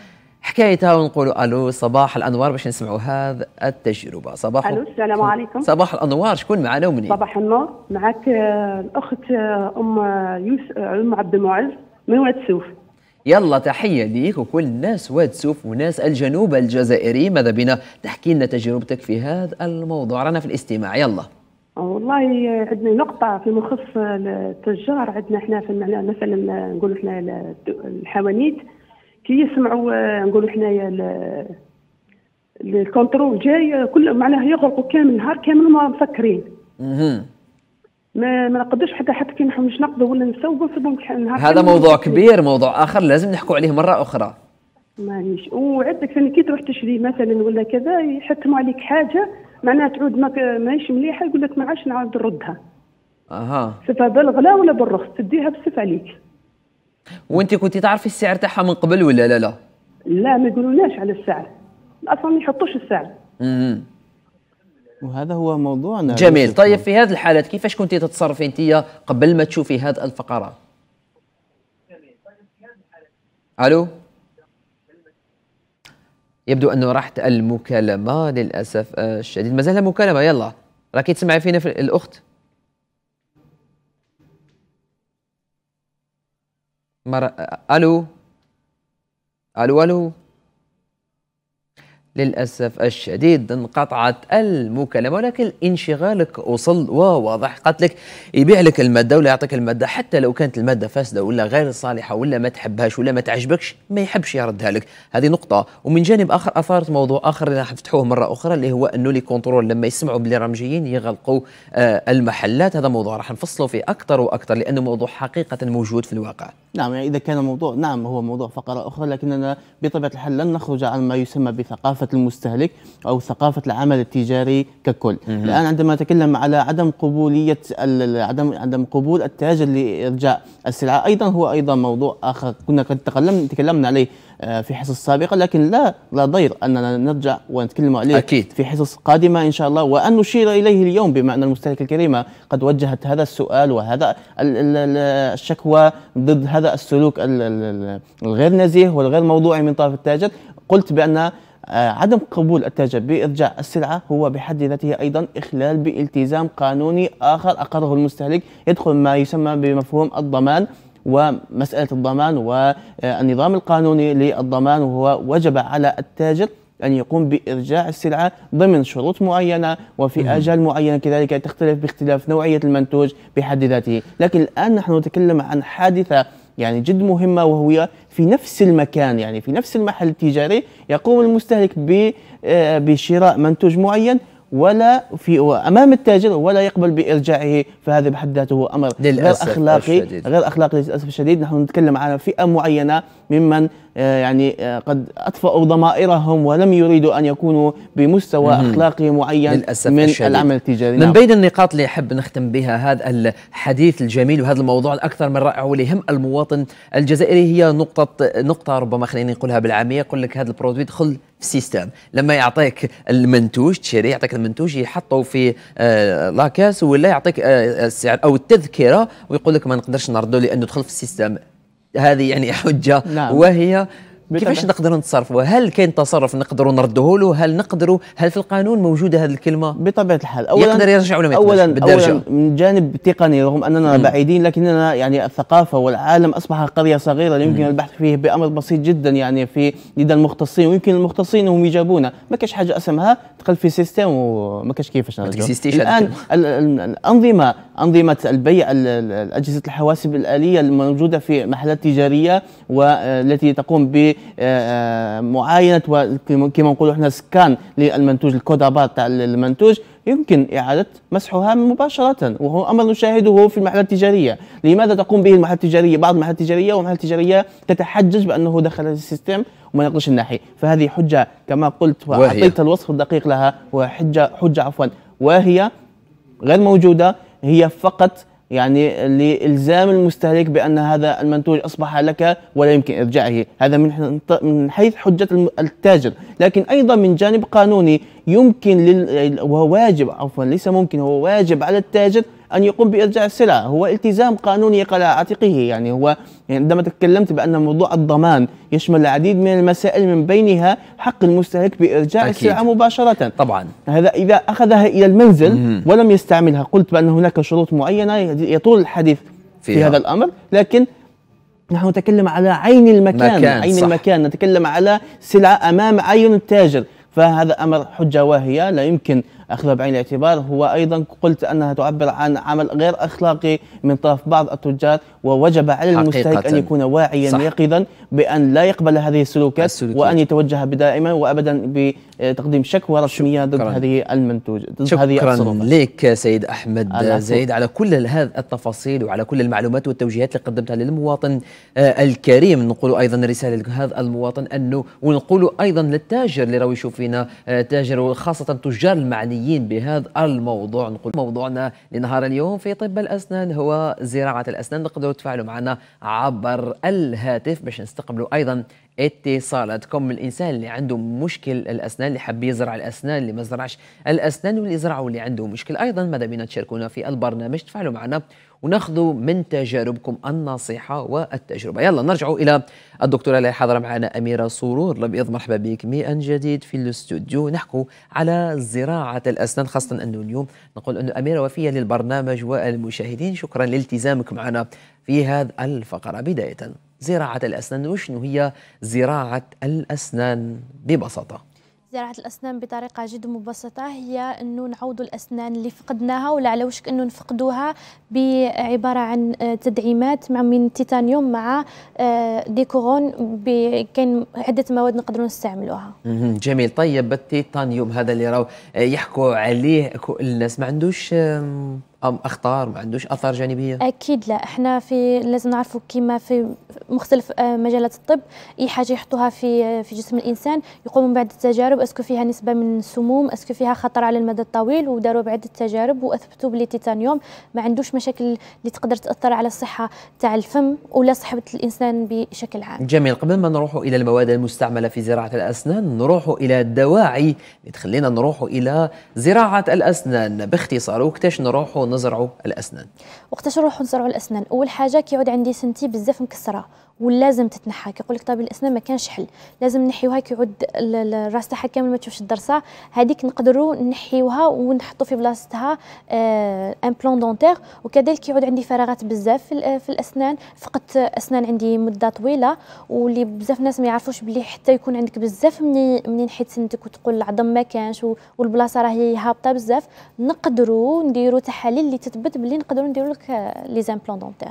S1: حكايتها ونقولوا الو صباح الانوار باش نسمعوا هذه التجربه صباح الو
S4: السلام عليكم صباح
S1: الانوار شكون معنا ومنين
S4: صباح النور معك الاخت آه، آه، ام آه، يوسف ام عبد المعز من واد سوف
S1: يلا تحية ليك وكل ناس واد سوف وناس الجنوب الجزائري ماذا بنا تحكي لنا تجربتك في هذا الموضوع رانا في الاستماع يلا
S4: والله عندنا نقطة في مخص التجار عندنا احنا في مثلا نقول احنا الحوانيت كي يسمعوا آه، نقولوا حنايا الكونترول جاي آه، كل معناها يغرقوا كامل نهار كامل ما مفكرين ما ما نقدرش حتى حتى كي نحن مش نقدر ولا نسوقوا نسيبهم نهار هذا موضوع كبير
S1: موضوع اخر لازم نحكوا عليه مره اخرى
S4: مانيش وعندك ثاني كي تروح تشري مثلا ولا كذا يحكموا عليك حاجه معناها تعود ماهيش مليحه يقول لك ما عادش نعاود نردها اها صفه بالغلا ولا بالرخص تديها بصف عليك
S1: وانت كنتي تعرفي السعر تاعها من قبل
S2: ولا لا لا
S4: لا ما يقولوناش على السعر اصلا ما يحطوش السعر
S2: امم وهذا هو موضوعنا جميل
S1: طيب في هذه الحالات كيفاش كنت تتصرفي انت قبل ما تشوفي هذه الفقره؟ الو يبدو انه راحت المكالمه للاسف آه، الشديد مازال مكالمه يلا راكي تسمعي فينا في الاخت مرة الو الو الو للأسف الشديد انقطعت المكالمة ولكن انشغالك وصل وواضح قالت لك يبيع لك المادة ولا يعطيك المادة حتى لو كانت المادة فاسدة ولا غير صالحة ولا ما تحبهاش ولا ما تعجبكش ما يحبش يردها لك هذه نقطة ومن جانب آخر أثارت موضوع آخر اللي راح نفتحوه مرة أخرى اللي هو أنه لي كونترول لما يسمعوا بلي رمجيين يغلقوا آه المحلات هذا موضوع راح نفصلوا فيه أكثر وأكثر لأنه موضوع حقيقة موجود في الواقع
S2: نعم يعني إذا كان موضوع نعم هو موضوع فقرة أخرى لكننا بطبيعة الحال لن نخرج عن ما يسمى بثقافة ثقافه المستهلك او ثقافه العمل التجاري ككل مم. الان عندما نتكلم على عدم قبوليه عدم عدم قبول التاجر لارجاء السلعه ايضا هو ايضا موضوع اخر كنا قد تكلمنا عليه آه، في حصص سابقه لكن لا لا ضير اننا نرجع ونتكلم عليه أكيد. في حصص قادمه ان شاء الله وان نشير اليه اليوم بما ان المستهلك الكريمه قد وجهت هذا السؤال وهذا الشكوى ضد هذا السلوك الغير نزيه والغير موضوعي من طرف التاجر قلت بان آه، عدم قبول التاجر بإرجاع السلعة هو بحد ذاته أيضا إخلال بالتزام قانوني آخر أقره المستهلك يدخل ما يسمى بمفهوم الضمان ومسألة الضمان والنظام القانوني للضمان وهو وجب على التاجر أن يقوم بإرجاع السلعة ضمن شروط معينة وفي آجال معينة كذلك تختلف باختلاف نوعية المنتوج بحد ذاته لكن الآن نحن نتكلم عن حادثة يعني جد مهمة وهي في نفس المكان يعني في نفس المحل التجاري يقوم المستهلك آه، بشراء منتوج معين ولا في امام التاجر ولا يقبل بارجاعه فهذا بحد ذاته هو امر غير اخلاقي الشديد. غير اخلاقي للاسف الشديد نحن نتكلم عن فئه معينه ممن آه، يعني آه، قد أطفأوا ضمائرهم ولم يريدوا أن يكونوا بمستوى أخلاقي معين للأسف من الشديد. العمل التجاري من نعم. بين النقاط اللي أحب نختم بها هذا الحديث
S1: الجميل وهذا الموضوع الأكثر من رائع واللي يهم المواطن الجزائري هي نقطة نقطة ربما خليني نقولها بالعامية يقول لك هذا البرودوي دخل في سيستم لما يعطيك المنتوج تشري يعطيك المنتوج يحطه في آه لاكاس ولا يعطيك آه السعر او التذكره ويقول لك ما نقدرش نردو لانه دخل في السيستم هذه يعني حجه نعم. وهي كيفاش نقدروا نتصرفوا هل كاين تصرف نقدروا نرده له هل نقدروا هل في القانون
S2: موجوده هذه الكلمه بطبيعه الحال اولا يقدر يرجع ولا ما اولا بالدرجة. اولا من جانب تقني رغم اننا مم. بعيدين لكننا يعني الثقافه والعالم اصبح قريه صغيره لا يمكن مم. البحث فيه بامر بسيط جدا يعني في لدى المختصين ويمكن المختصين هم يجابونا ما كاش حاجه اسمها دخلت في سيستم وما كانش كيفاش الان الانظمه انظمه البيع اجهزه الحواسب الاليه الموجوده في محلات تجاريه والتي آه، تقوم بمعاينه آه، آه، كما نقولوا احنا سكان للمنتوج الكود تاع المنتوج يمكن إعادة مسحها مباشرة وهو أمر نشاهده في المحلات التجارية لماذا تقوم به المحلات التجارية بعض المحلات التجارية والمحلات التجارية تتحجج بأنه دخل السيستم وما نقلش الناحية فهذه حجة كما قلت وأعطيت الوصف الدقيق لها وحجة حجة عفوا وهي غير موجودة هي فقط يعني لإلزام المستهلك بأن هذا المنتوج أصبح لك ولا يمكن إرجاعه هذا من من حيث حجة التاجر لكن أيضا من جانب قانوني يمكن لل... وهو واجب عفوا ليس ممكن هو واجب على التاجر ان يقوم بارجاع السلع هو التزام قانوني على عاتقه يعني هو عندما تكلمت بان موضوع الضمان يشمل العديد من المسائل من بينها حق المستهلك بارجاع أكيد. السلعه مباشره طبعا هذا اذا اخذها الى المنزل مم. ولم يستعملها قلت بان هناك شروط معينه يطول الحديث فيها. في هذا الامر لكن نحن نتكلم على عين المكان مكان عين صح. المكان نتكلم على سلعه امام عين التاجر فهذا امر حجه واهيه لا يمكن أخذها بعين الاعتبار هو أيضا قلت أنها تعبر عن عمل غير أخلاقي من طرف بعض التجار ووجب على المستهلك أن يكون واعيا يقظا بأن لا يقبل هذه السلوكات السلوكي. وأن يتوجه بدائما وأبدا بتقديم شكوى رسمية ضد هذه المنتوج ضد شكرا هذه شكرا
S1: لك سيد أحمد زيد
S2: على كل هذه التفاصيل
S1: وعلى كل المعلومات والتوجيهات اللي قدمتها للمواطن آه، الكريم نقول أيضا رسالة لهذا المواطن أنه ونقول أيضا للتاجر اللي راهو يشوف فينا آه، تاجر وخاصة التجار المعنيين معنيين بهذا الموضوع نقول موضوعنا لنهار اليوم في طب الأسنان هو زراعة الأسنان نقدروا تفعلوا معنا عبر الهاتف باش نستقبلوا أيضا اتصالاتكم الانسان اللي عنده مشكل الاسنان اللي حب يزرع الاسنان اللي ما زرعش الاسنان واللي زرعوا اللي عنده مشكل ايضا ماذا بينا تشاركونا في البرنامج تفعلوا معنا وناخذ من تجاربكم النصيحة والتجربة يلا نرجع إلى الدكتورة اللي حاضرة معنا أميرة سرور الأبيض مرحبا بك مئة جديد في الاستوديو نحكو على زراعة الأسنان خاصة أنه اليوم نقول أنه أميرة وفية للبرنامج والمشاهدين شكرا لالتزامك معنا في هذا الفقرة بداية زراعة الأسنان وشنو هي زراعة الأسنان ببساطة
S5: زراعة الأسنان بطريقة جد مبسطة هي أنه نعوض الأسنان اللي فقدناها ولا على وشك أنه نفقدوها بعبارة عن آه، تدعيمات مع من تيتانيوم مع آه، ديكورون كاين عدة مواد نقدروا نستعملوها
S1: جميل طيب التيتانيوم هذا اللي راه يحكوا عليه كل الناس ما عندوش ام اخطار ما عندوش اثار جانبيه
S5: اكيد لا احنا في لازم نعرفوا كيما في مختلف آه، مجالات الطب اي حاجه يحطوها في آه، في جسم الانسان يقوموا بعد التجارب اسكو فيها نسبه من السموم اسكو فيها خطر على المدى الطويل وداروا بعد التجارب واثبتوا بلي التيتانيوم ما عندوش مشاكل اللي تقدر تاثر على الصحه تاع الفم ولا صحه الانسان بشكل عام
S1: جميل قبل ما نروحوا الى المواد المستعمله في زراعه الاسنان نروحوا الى الدواعي اللي تخلينا نروحوا الى زراعه الاسنان باختصار وقتاش نروحوا نزرعوا الاسنان
S6: وقت نروحوا
S5: نزرعوا الاسنان اول حاجه كيعود عندي سنتي بزاف مكسره ولازم تتنحى كيقول لك طبيب الاسنان ما كانش حل لازم نحيوها كيعود الراس تاعها كامل ما تشوفش الدرسه هذيك نقدروا نحيوها ونحطوا في بلاصتها ان بلون دونتير وكذلك يعود عندي فراغات بزاف في, الاسنان فقدت اسنان عندي مده طويله واللي بزاف ناس ما يعرفوش بلي حتى يكون عندك بزاف مني منين حيت سنتك وتقول العظم ما كانش والبلاصه راهي هابطه بزاف نقدروا نديروا تحاليل اللي تثبت بلي نقدروا نديروا لك لي زامبلون دونتير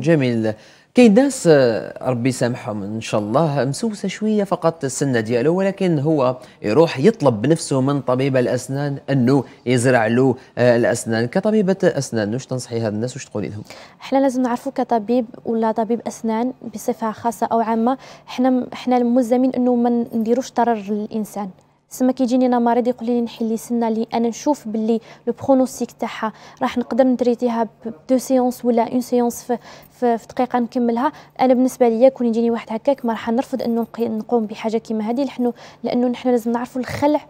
S1: جميل كاين ناس آه، ربي يسامحهم ان شاء الله مسوسه شويه فقط السنه ديالو ولكن هو يروح يطلب بنفسه من طبيب الاسنان انه يزرع له آه، الاسنان كطبيبه اسنان واش تنصحي هاد الناس واش تقولي لهم
S5: احنا لازم نعرفوا كطبيب ولا طبيب اسنان بصفه خاصه او عامه احنا احنا ملزمين انه ما نديروش ضرر للانسان سما كيجيني انا مريض يقول لي نحلي سنه لي انا نشوف باللي لو برونوستيك تاعها راح نقدر نتريتيها بدو سيونس ولا اون سيونس في, في, في دقيقه نكملها انا بالنسبه ليا كون يجيني واحد هكاك ما راح نرفض انه نقوم بحاجه كيما هذه لانه لانه نحن لازم نعرفوا الخلع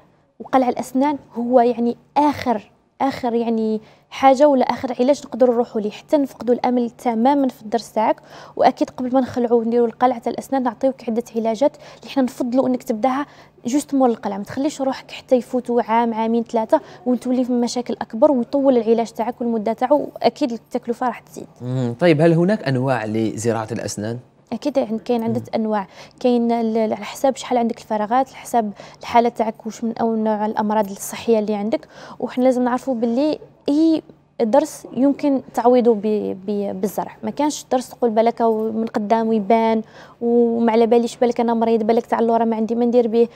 S5: وقلع الاسنان هو يعني اخر اخر يعني حاجه ولا اخر علاج نقدروا نروحوا ليه حتى نفقدوا الامل تماما في الدرس تاعك واكيد قبل ما نخلعوا نديروا القلعه تاع الاسنان نعطيوك عده علاجات اللي حنا نفضلوا انك تبداها جوست مور القلعه ما تخليش روحك حتى يفوتوا عام عامين ثلاثه وتولي في مشاكل اكبر ويطول العلاج تاعك والمده تاعو واكيد التكلفه راح
S1: تزيد طيب هل هناك انواع لزراعه الاسنان
S5: اكيد يعني كاين عده انواع كاين على حساب شحال عندك الفراغات على حساب الحاله تاعك واش من او نوع الامراض الصحيه اللي عندك وحنا لازم نعرفوا باللي اي درس يمكن تعويضه بالزرع ما كانش درس تقول بالك من قدام يبان وما على باليش بالك انا مريض بالك تاع اللورا ما عندي ما ندير به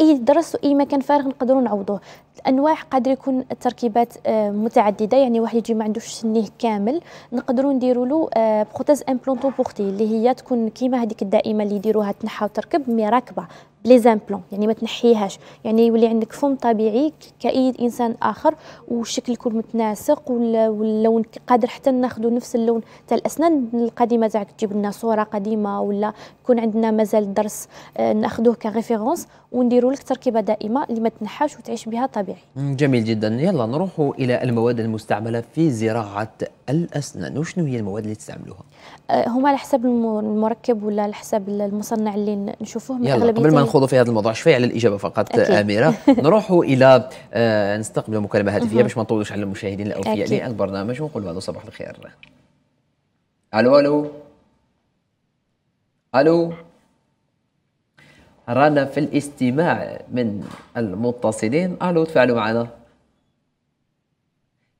S5: اي درس اي مكان فارغ نقدروا نعوضوه الانواع قادر يكون التركيبات آه، متعدده يعني واحد يجي ما عندوش سنيه كامل نقدروا نديروا له بروتيز امبلونتو بوغتي اللي هي تكون كيما هذيك الدائمه اللي يديروها تنحى وتركب مي راكبه لي زامبلون يعني ما تنحيهاش يعني يولي عندك فم طبيعي كاي انسان اخر والشكل يكون متناسق واللون قادر حتى ناخذ نفس اللون تاع الاسنان القديمه تاعك تجيب لنا صوره قديمه ولا يكون عندنا مازال درس آه، ناخذوه كريفيرونس ونديروا لك تركيبه دائمه اللي ما تنحاش وتعيش بها طبيعي
S1: جميل جدا يلا نروحوا الى المواد المستعمله في زراعه الاسنان وشنو هي المواد اللي تستعملوها
S5: آه، هما على حسب المركب ولا على حسب المصنع اللي نشوفوه من يلا قبل ما نخوض
S1: في هذا الموضوع شويه على الاجابه فقط أكيد. اميره نروحوا الى آه نستقبل مكالمه هاتفيه باش ما نطولوش على المشاهدين الاوفياء للبرنامج ونقول له صباح الخير الو الو الو رانا في الاستماع من المتصلين الو تفعلوا معنا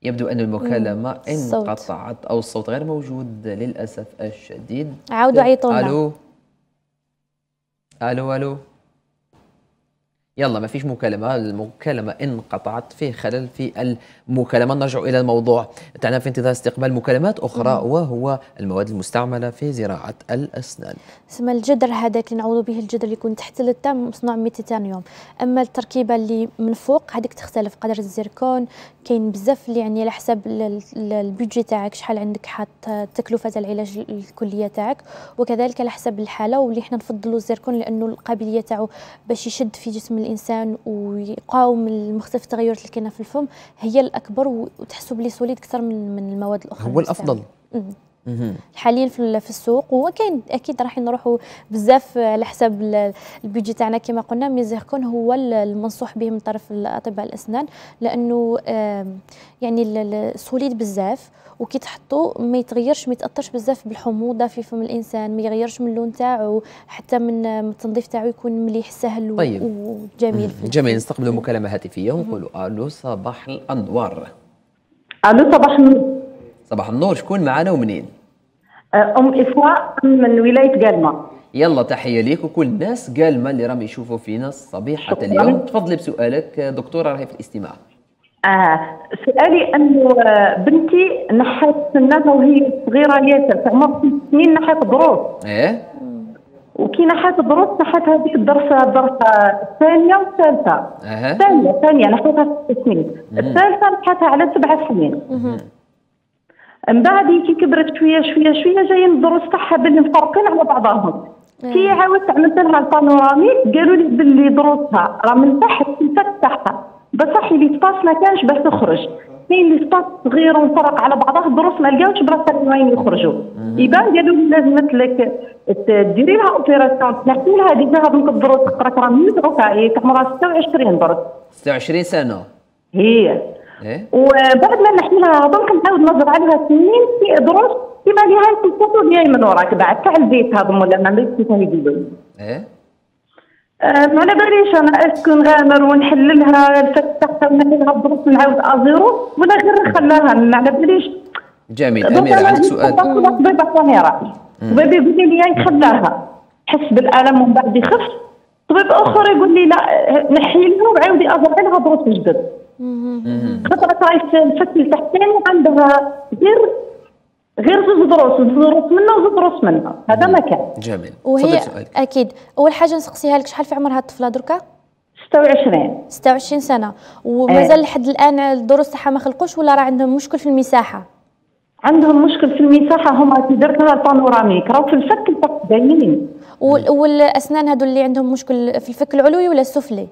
S1: يبدو أن المكالمة انقطعت أو الصوت غير موجود للأسف الشديد عاودوا عيطوا ألو ألو ألو يلا ما فيش مكالمه المكالمه انقطعت فيه خلل في المكالمه نرجع الى الموضوع تعنا في انتظار استقبال مكالمات اخرى مم. وهو المواد المستعمله في زراعه الاسنان
S5: سما الجدر هذاك اللي نعوضوا به الجدر اللي يكون تحت التام مصنوع من التيتانيوم اما التركيبه اللي من فوق هذيك تختلف قدر الزيركون كاين بزاف اللي يعني على حسب البيدجي تاعك شحال عندك حاط التكلفه تاع العلاج الكليه تاعك وكذلك على حسب الحاله واللي حنا نفضلوا الزيركون لانه القابليه تاعو باش يشد في جسم الانسان ويقاوم مختلف التغيرات اللي كاينه في الفم هي الاكبر وتحسب لي سوليد اكثر من, من المواد الاخرى هو الافضل حاليا في, السوق وهو كاين اكيد راح نروحوا بزاف على حساب البيجي تاعنا كما قلنا ميزيركون هو المنصوح به من طرف اطباء الاسنان لانه يعني سوليد بزاف وكي تحطو ما يتغيرش ما يتاثرش بزاف بالحموضه في فم الانسان ما يغيرش من اللون تاعو حتى من التنظيف تاعو يكون مليح سهل طيب. وجميل
S1: جميل نستقبلوا مكالمه هاتفيه ونقولوا الو صباح الانوار الو صباح النور صباح النور شكون معنا ومنين؟ أه، ام اسماء من ولايه قالما يلا تحيه ليك وكل الناس قالما اللي راهم يشوفوا فينا الصبيحه اليوم تفضلي بسؤالك دكتوره راهي في الاستماع
S4: اه سؤالي انه آه، بنتي نحات سنانها وهي صغيره ياسر في عمر ست سنين نحات دروس ايه وكي نحات دروس نحات هذيك الدرسه الدرسه الثانيه والثالثه
S3: أه. الثانيه
S4: الثانيه نحاتها ست سنين الثالثه نحاتها على سبع سنين من بعد كي كبرت شويه شويه شويه جايين الدروس تاعها باللي مفرقين على بعضهم كي عاودت عملت لها البانوراميك قالوا لي باللي دروسها راه من تحت لتحت تاعها بصح ليسباس ما كانش باش تخرج كاين ليسباس صغير ونفرق على بعضها الدروس ما لقاوش براسها وين يخرجوا يبان قالوا لي لازم لك ديري لها اوبيراسيون تنحي لها هذيك هذوك الدروس تقرا راه من تاع عمرها 26 درس
S1: 26 سنه هي إيه؟
S4: وبعد ما لها دونك نعاود نضرب عليها سنين في دروس كيما ليها يكون ديالي من وراك بعد تاع البيت هذا ولا ما عملتش ايه ما على باليش انا اسكو نغامر ونحللها الفتحه ونحللها بروس نعاود ازيرو ولا غير نخلاها ما على باليش
S1: جميل امير عندك سؤال
S4: طبيبه كاميرا طبيب يقول لي نخلاها حس بالالم ومن بعد يخف طبيب اخر يقول لي لا نحيلها وعاودي ازرعي لها بروس جدد خاطر راهي الفتل تحتاني عندها غير غير زوج دروس زوج دروس منا وزوج دروس منا هذا ما كان
S6: جميل وهي
S4: اكيد
S5: اول حاجه نسقسيها لك شحال في عمرها الطفله دركا 26 26 سنه آه. ومازال آه. لحد الان الدروس تاعها ما خلقوش ولا راه عندهم مشكل في المساحه
S4: عندهم مشكل في المساحه هما كي درتها البانوراميك راهو في الفك الفك باينين
S5: والاسنان هذو اللي عندهم مشكل في الفك العلوي ولا السفلي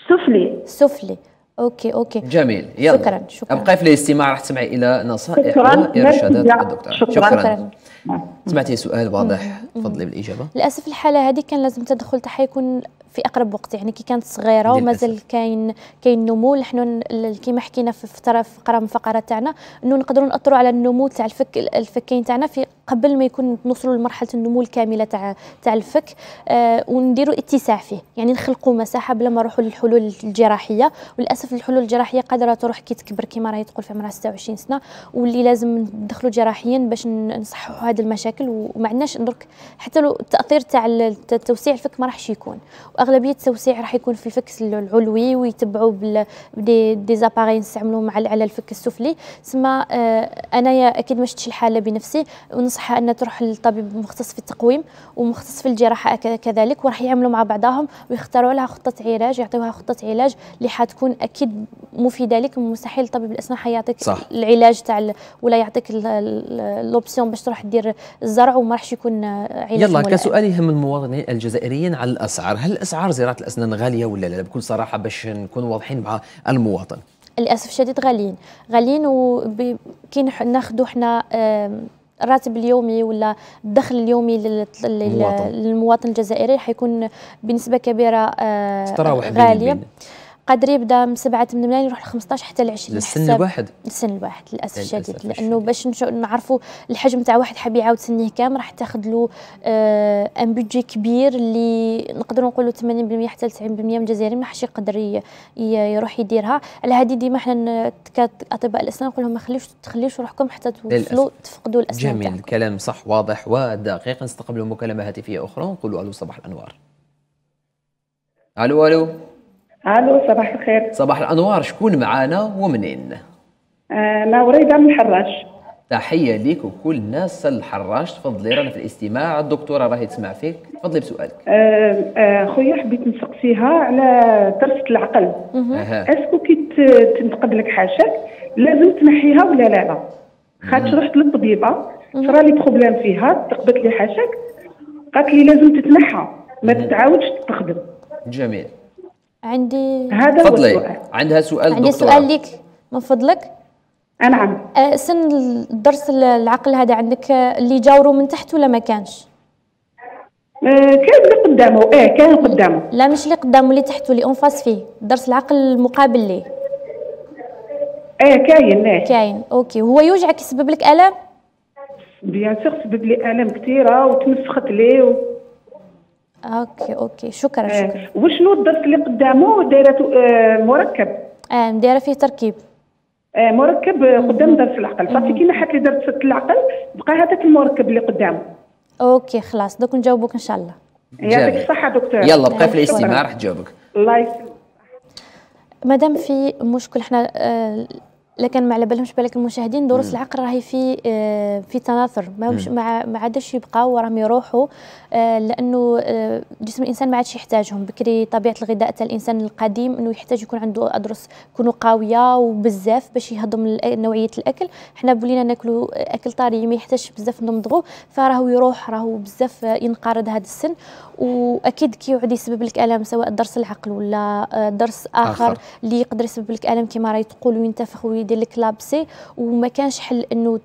S5: السفلي السفلي اوكي
S1: اوكي جميل يلا شكرا شكرا ابقي في الاستماع راح تسمعي الى نصائح وارشادات الدكتور شكرا, شكرا. نعم. سمعتي سؤال واضح تفضلي بالاجابه
S5: للاسف الحاله هذه كان لازم تدخل تحيكون في اقرب وقت يعني كي كانت صغيره ومازال كاين كاين نمو نحن كيما حكينا في فتره في فقره من الفقرات تاعنا انه نقدروا ناثروا على النمو تاع الفك الفكين تاعنا في قبل ما يكون نوصلوا لمرحله النمو الكامله تاع تاع الفك آه ونديروا اتساع فيه يعني نخلقوا مساحه بلا ما نروحوا للحلول الجراحيه وللاسف الحلول الجراحيه قادره تروح كي تكبر كيما راهي تقول في عمرها 26 سنه واللي لازم ندخلوا جراحيا باش نصححوا هذه المشاكل وما عندناش درك حتى لو التاثير تاع توسيع الفك ما راحش يكون واغلبيه التوسيع راح يكون في الفكس العلوي ويتبعوا بدي نستعملوا مع على الفك السفلي تسمى آه، انايا اكيد ما شفتش الحاله بنفسي ونصحها انها تروح للطبيب مختص في التقويم ومختص في الجراحه كذلك وراح يعملوا مع بعضهم ويختاروا لها خطه علاج يعطيوها خطه علاج اللي حتكون اكيد مفيده لك مستحيل طبيب الاسنان حيعطيك صح. العلاج تاع ولا يعطيك لوبسيون باش تروح دير الزرع وما راحش يكون آه، علاج يلا كسؤال
S1: يهم المواطنين الجزائريين على الاسعار هل اسعار زراعه الاسنان غاليه ولا لا بكل صراحه باش نكون واضحين مع المواطن
S5: للاسف الشديد غاليين غاليين وكي ناخذوا حنا الراتب اليومي ولا الدخل اليومي للمواطن الجزائري حيكون بنسبه كبيره تتراوح آه، غاليه قادر يبدا من 7 8 ملايين يروح ل 15 حتى ل 20 للسن الواحد للسن الواحد للاسف الشديد لانه باش نعرفوا الحجم تاع واحد حاب يعاود سنيه كام راح تاخذ له آه ان بيدجي كبير اللي نقدروا نقولوا 80% حتى 90% من الجزائريين ما حش يقدر يروح يديرها على هذه ديما احنا كاطباء الاسنان نقول لهم ما خليوش تخليوش روحكم حتى توصلوا تفقدوا الاسنان جميل تاعكم.
S1: الكلام صح واضح ودقيق نستقبلوا مكالمه هاتفيه اخرى نقولوا الو صباح الانوار الو الو الو صباح الخير صباح الانوار شكون معانا ومنين؟ آه، انا وريده من الحراج تحيه ليك وكل الناس الحراج تفضلي رانا في الاستماع الدكتوره راهي تسمع فيك تفضلي بسؤالك
S4: آه، آه، خويا حبيت نسقسيها على درسة العقل اسكو كي تنتقد لك حاجتك لازم تنحيها ولا لا لا خاطر رحت للطبيبه صرا لي بروبليم فيها تقبت لي حاشاك قالت لي لازم تتنحى ما تتعاودش
S1: تخدم جميل
S5: عندي
S1: هذا تفضلي عندها سؤال عندي دكتورة. سؤال
S5: لك من فضلك نعم سن الدرس العقل هذا عندك اللي جاوروا من تحت ولا ما كانش
S4: أه، كان اللي قدامه اه كان قدامه
S5: لا مش اللي قدامه اللي تحته اللي اونفاس فيه درس العقل المقابل ليه
S4: اه كاين اه كاين
S5: اوكي هو يوجعك يسبب لك الم
S4: بيان سيغ سبب لي الام كثيره وتمسخت لي و... اوكي اوكي شكرا آه، شكرا وشنو الدرس اللي قدامه دايره آه، مركب اه دايره فيه تركيب آه، مركب قدام درس العقل صافي كي نحات لي درس العقل بقى هذاك المركب اللي قدامه اوكي خلاص دوك نجاوبك ان شاء الله
S1: يعطيك الصحه دكتور يلا بقى في الاستماع راح تجاوبك
S4: الله يسلمك
S5: مادام في مشكل احنا لكن ما على بالهمش بالك المشاهدين دروس العقل راهي في آه، في تناثر ما ما عادش يبقاو وراهم يروحوا آه، لانه آه، جسم الانسان ما عادش يحتاجهم بكري طبيعه الغذاء تاع الانسان القديم انه يحتاج يكون عنده ادرس يكونوا قويه وبزاف باش يهضم نوعيه الاكل حنا بولينا ناكلوا اكل طري ما يحتاجش بزاف نمضغو فراهو يروح راهو بزاف ينقرض هذا السن واكيد كيعود يسبب لك الم سواء درس العقل ولا آه، درس اخر اللي يقدر يسبب لك الم كما راه تقول وينتفخ ويدير لك لابسي وما كانش حل انه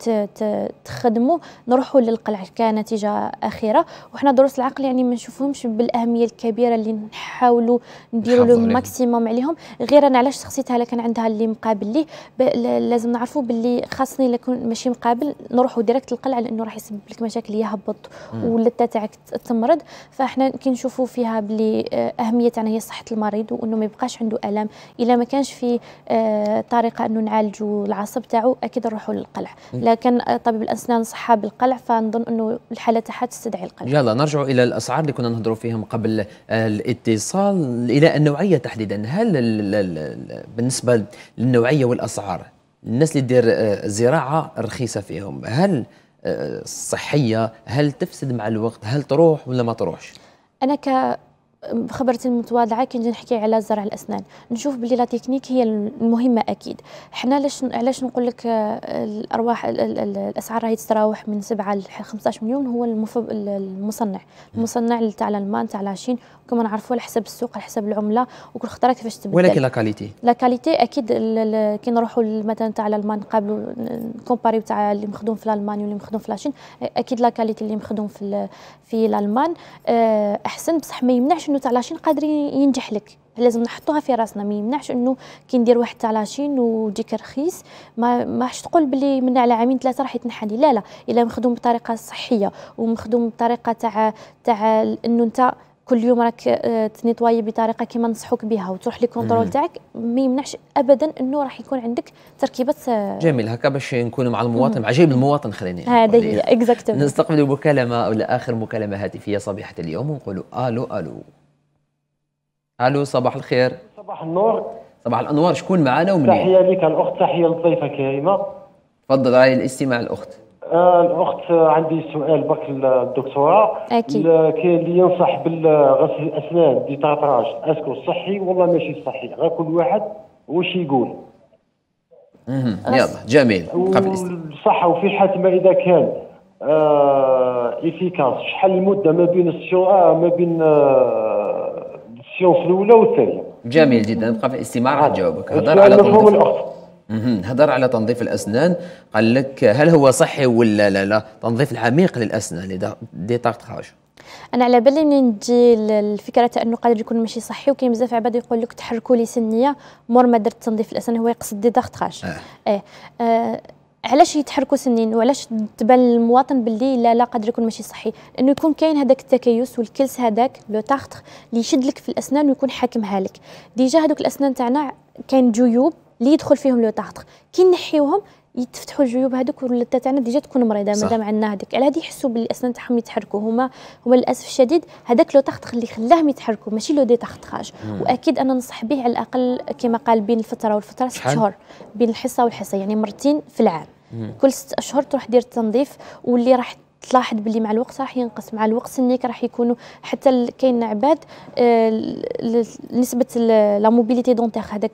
S5: تخدمه نروحوا للقلع كنتيجه اخيره وحنا دروس العقل يعني ما نشوفهمش بالاهميه الكبيره اللي نحاولوا نديروا لهم الماكسيموم عليهم غير انا علاش شخصيتها كان عندها اللي مقابل لي لازم نعرفوا باللي خاصني لكون ماشي مقابل نروحوا ديريكت للقلع لانه راح يسبب لك مشاكل يهبط ولا تاعك تمرض فاحنا كنشوفوا فيها بلي آه، اهميه تاعنا هي صحه المريض وانه ما يبقاش عنده الم الا ما كانش في آه، طريقه انه نعالجوا العصب تاعو اكيد نروحوا للقلع لكن آه، طبيب الاسنان صحى بالقلع فنظن انه الحاله تاعها تستدعي القلع
S1: يلا نرجعوا الى الاسعار اللي كنا نهضروا فيهم قبل الاتصال الى النوعيه تحديدا هل بالنسبه للنوعيه والاسعار الناس اللي دير زراعه رخيصه فيهم هل الصحيه هل تفسد مع الوقت هل تروح ولا ما تروحش
S5: انا ك خبرتي المتواضعه كي نجي نحكي على زرع الاسنان نشوف بلي لا تكنيك هي المهمه اكيد حنا علاش علاش نقول لك آه، الارواح الاسعار راهي تتراوح من 7 ل 15 مليون هو المصنع المصنع تاع الالمان تاع العشين كما نعرفوا على حسب السوق على حسب العمله وكل خطره كيفاش تبدل ولكن لا كاليتي لا كاليتي اكيد كي نروحوا مثلا تاع الالمان نقابلوا نكومباريو تاع اللي مخدوم في الالمان واللي مخدوم في لاشين اكيد لا كاليتي اللي مخدوم في في الالمان آه، احسن بصح ما يمنعش انه تاع لاشين قادر ينجح لك لازم نحطوها في راسنا ما يمنعش انه كي ندير واحد تاع لاشين وديك رخيص ما حش تقول باللي من على عامين ثلاثه راح يتنحني لا لا الا مخدوم بطريقه صحيه ومخدوم بطريقه تاع تاع انه انت كل يوم راك آه، تنيطواي بطريقه كما نصحوك بها وتروح لي كونترول تاعك ما يمنعش ابدا انه راح يكون عندك تركيبات آه، جميل
S1: هكا باش نكون مع المواطن مع جيب المواطن خليني هذا هي اكزاكتومون نستقبل مكالمه ولا اخر مكالمه هاتفيه صبيحه اليوم ونقولوا الو الو الو صباح الخير
S3: صباح النور
S1: صباح الانوار شكون معنا ومنين تحيه
S3: لك الاخت تحيه لطيفه كريمه
S1: تفضل علي الاستماع الاخت
S3: آه، الاخت عندي سؤال برك للدكتوره اكيد كاين اللي ينصح بالغسل الاسنان دي تاتراج اسكو صحي ولا ماشي صحي غير كل واحد واش يقول
S1: يلا جميل قبل
S3: صح وفي حال ما اذا كان آه افيكاس شحال المده ما بين آه ما بين آه السيونس الاولى والثانيه
S1: جميل جدا نبقى في الاستماع راح آه. نجاوبك هضر على طول الاخت هدر على تنظيف الاسنان قال لك هل هو صحي ولا لا لا تنظيف العميق للاسنان دي تارتخاج
S5: انا على بالي منين تجي الفكره تاع انه قادر يكون ماشي صحي وكاين بزاف عباد يقول لك تحركوا لي سنيه مور ما درت تنظيف الاسنان هو يقصد دي دارتخاج آه. ايه آه علاش يتحركوا سنين وعلاش تبان للمواطن باللي لا لا قادر يكون ماشي صحي لانه يكون كاين هذاك التكيس والكلس هذاك لو تارتر اللي يشد لك في الاسنان ويكون حاكمها لك ديجا هذوك الاسنان تاعنا كاين جيوب اللي يدخل فيهم لو تاتر كي نحيوهم يتفتحوا الجيوب هذوك واللثه تاعنا ديجا تكون مريضه مادام عندنا هذيك على هذه يحسوا باللي الاسنان تاعهم يتحركوا هما هما للاسف الشديد هذاك لو تاختخ اللي خلاهم يتحركوا ماشي لو دي تاتراج واكيد انا ننصح به على الاقل كما قال بين الفتره والفتره ست شهور بين الحصه والحصه يعني مرتين في العام كل ست اشهر تروح دير التنظيف واللي راح تلاحظ باللي مع الوقت راح ينقص مع الوقت سنك راح يكونوا حتى كاين عباد آه، نسبه لا موبيليتي دونتيغ هذاك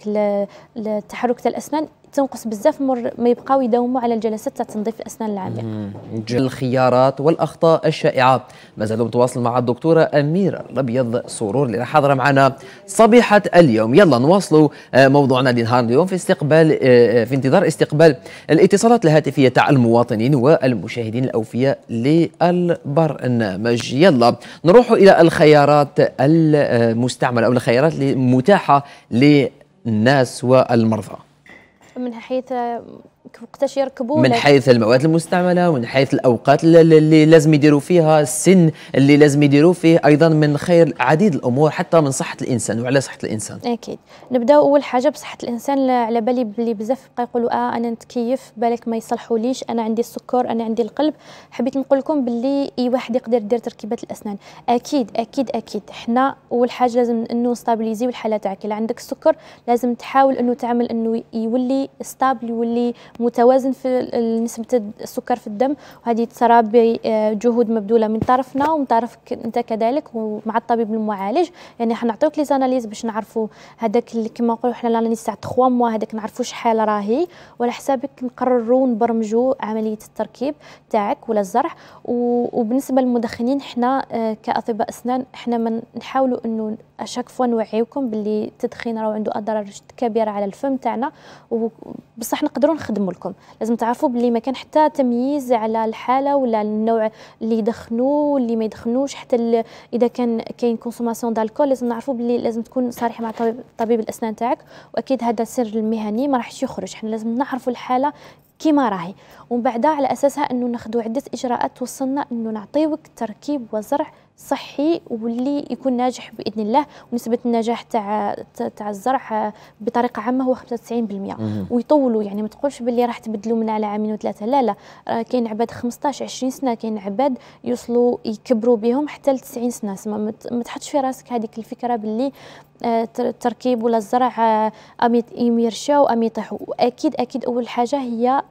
S5: التحرك تاع الاسنان تنقص بزاف مر ما يبقاو يداوموا على الجلسات تاع تنظيف الاسنان
S6: العميقه
S1: الخيارات والاخطاء الشائعه مازال متواصل مع الدكتوره اميره الابيض سرور اللي حاضره معنا صبيحه اليوم يلا نواصلوا آه، موضوعنا لنهار اليوم في استقبال آه، آه، في انتظار استقبال الاتصالات الهاتفيه تاع المواطنين والمشاهدين الاوفياء للبرنامج يلا نروح الى الخيارات المستعمله او الخيارات المتاحه للناس والمرضى
S5: من ناحيه وقتاش يركبوا من حيث
S1: المواد المستعمله ومن حيث الاوقات اللي لازم يديروا فيها السن اللي لازم يديروا فيه ايضا من خير عديد الامور حتى من صحه الانسان وعلى صحه الانسان
S5: اكيد نبداو اول حاجه بصحه الانسان على بالي بلي بزاف بقى يقولوا اه انا نتكيف بالك ما يصلحوليش انا عندي السكر انا عندي القلب حبيت نقول لكم بلي اي واحد يقدر يدير تركيبات الاسنان اكيد اكيد اكيد حنا اول حاجه لازم انه نستابليزيو الحاله تاعك الا عندك السكر لازم تحاول انه تعمل انه يولي ستابل يولي متوازن في نسبه السكر في الدم وهذه تصرى بجهود مبذوله من طرفنا ومن طرفك انت كذلك ومع الطبيب المعالج يعني حنعطيوك لي زاناليز باش نعرفوا هذاك كما نقولوا حنا لاني ساعة تخوا موا هذاك نعرفوا شحال راهي وعلى حسابك نقرروا ونبرمجوا عمليه التركيب تاعك ولا الزرع وبالنسبه للمدخنين حنا آه، كاطباء اسنان حنا ما نحاولوا انه اشاك فوا نوعيكم باللي التدخين راه عنده اضرار كبيره على الفم تاعنا وبصح نقدروا نخدموا لكم لازم تعرفوا باللي ما كان حتى تمييز على الحاله ولا النوع اللي يدخنوا واللي ما يدخنوش حتى اذا كان كاين كونسوماسيون دالكول لازم نعرفوا باللي لازم تكون صريح مع طبيب, طبيب الاسنان تاعك واكيد هذا السر المهني ما راحش يخرج حنا لازم نعرفوا الحاله كيما راهي ومن بعدها على اساسها انه ناخذوا عده اجراءات توصلنا انه نعطيوك تركيب وزرع صحي واللي يكون ناجح باذن الله ونسبه النجاح تاع تاع الزرع آه، بطريقه عامه هو 95% ويطولوا يعني ما تقولش باللي راح تبدلوا من على عامين وثلاثه لا لا آه، كاين عباد 15 20 سنه كاين عباد يوصلوا يكبروا بهم حتى ل 90 سنه سما ما تحطش في راسك هذيك الفكره باللي التركيب آه، ولا الزرع ام يرشاو ام يطيحوا اكيد اكيد اول حاجه هي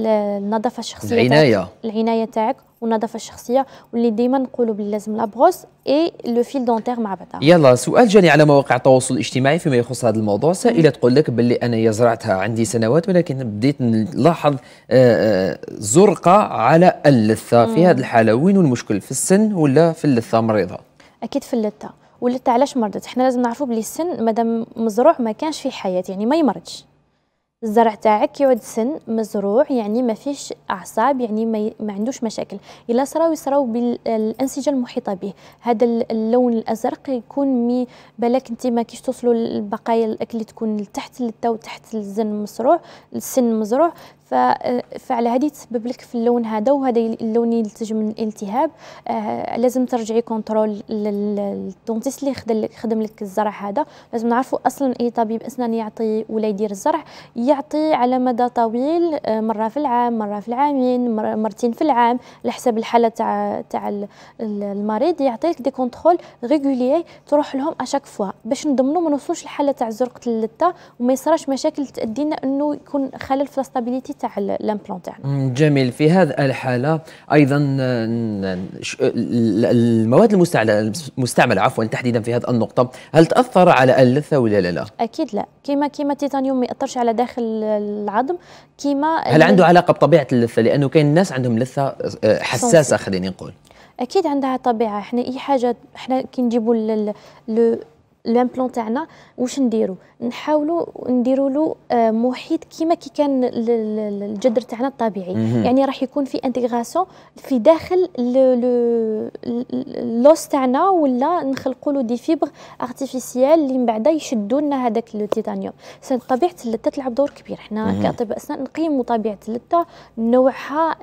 S5: النظافه الشخصيه العنايه العنايه تاعك والنظافه الشخصيه واللي ديما نقولوا باللي لازم لابغوس اي لو فيل دونتيغ مع بعضها
S1: يلا سؤال جاني على مواقع التواصل الاجتماعي فيما يخص هذا الموضوع سائله تقول لك باللي انا زرعتها عندي سنوات ولكن بديت نلاحظ آه، آه، زرقه على اللثه في هذه الحاله وين المشكل في السن ولا في اللثه مريضه
S5: اكيد في اللثه واللثه علاش مرضت حنا لازم نعرفوا بلي السن مادام مزروع ما كانش في حياه يعني ما يمرضش الزرع تاعك يعود سن مزروع يعني ما فيش اعصاب يعني ما, ي... ما عندوش مشاكل الا صراو يصراو بالانسجه المحيطه به هذا اللون الازرق يكون مي بالك انت ما كيش توصلوا البقايا الاكل تكون تحت التو تحت الزن مزروع السن مزروع آه، فعلى هذه تسبب لك في اللون هذا وهذا اللون ينتج من الالتهاب آه لازم ترجعي كونترول للدونتيست اللي خدم لك الزرع هذا لازم نعرفوا اصلا اي طبيب اسنان يعطي ولا يدير الزرع يعطي على مدى طويل آه مره في العام مره في العامين مرتين في العام على حسب الحاله تاع تاع المريض يعطيك دي كونترول ريغولي تروح لهم اشاك فوا باش نضمنوا ما نوصلوش الحاله تاع زرقه اللثه وما يصراش مشاكل تادينا انه يكون خلل في لاستابيليتي تاع الامبلون
S1: تاعنا. جميل في هذه الحاله ايضا آه، آه، المواد المستعمله المستعمله عفوا تحديدا في هذه النقطه هل تاثر على اللثه ولا لا
S5: اكيد لا كيما كيما التيتانيوم ما ياثرش على داخل العظم كيما هل عنده
S1: علاقه بطبيعه اللثه لانه كاين ناس عندهم لثه آه، حساسه خليني نقول.
S5: اكيد عندها طبيعه احنا اي حاجه احنا كي نجيبوا لامبلون تاعنا واش نديرو نحاولوا نديروا له محيط كيما كي كان الجدر تاعنا الطبيعي يعني راح يكون في انتغراسيون في داخل لوس تاعنا ولا نخلقوا له دي فيبر ارتيفيسيال اللي من بعد يشدوا لنا هذاك التيتانيوم طبيعه اللثه تلعب دور كبير حنا كاطباء اسنان نقيموا طبيعه اللثه نوعها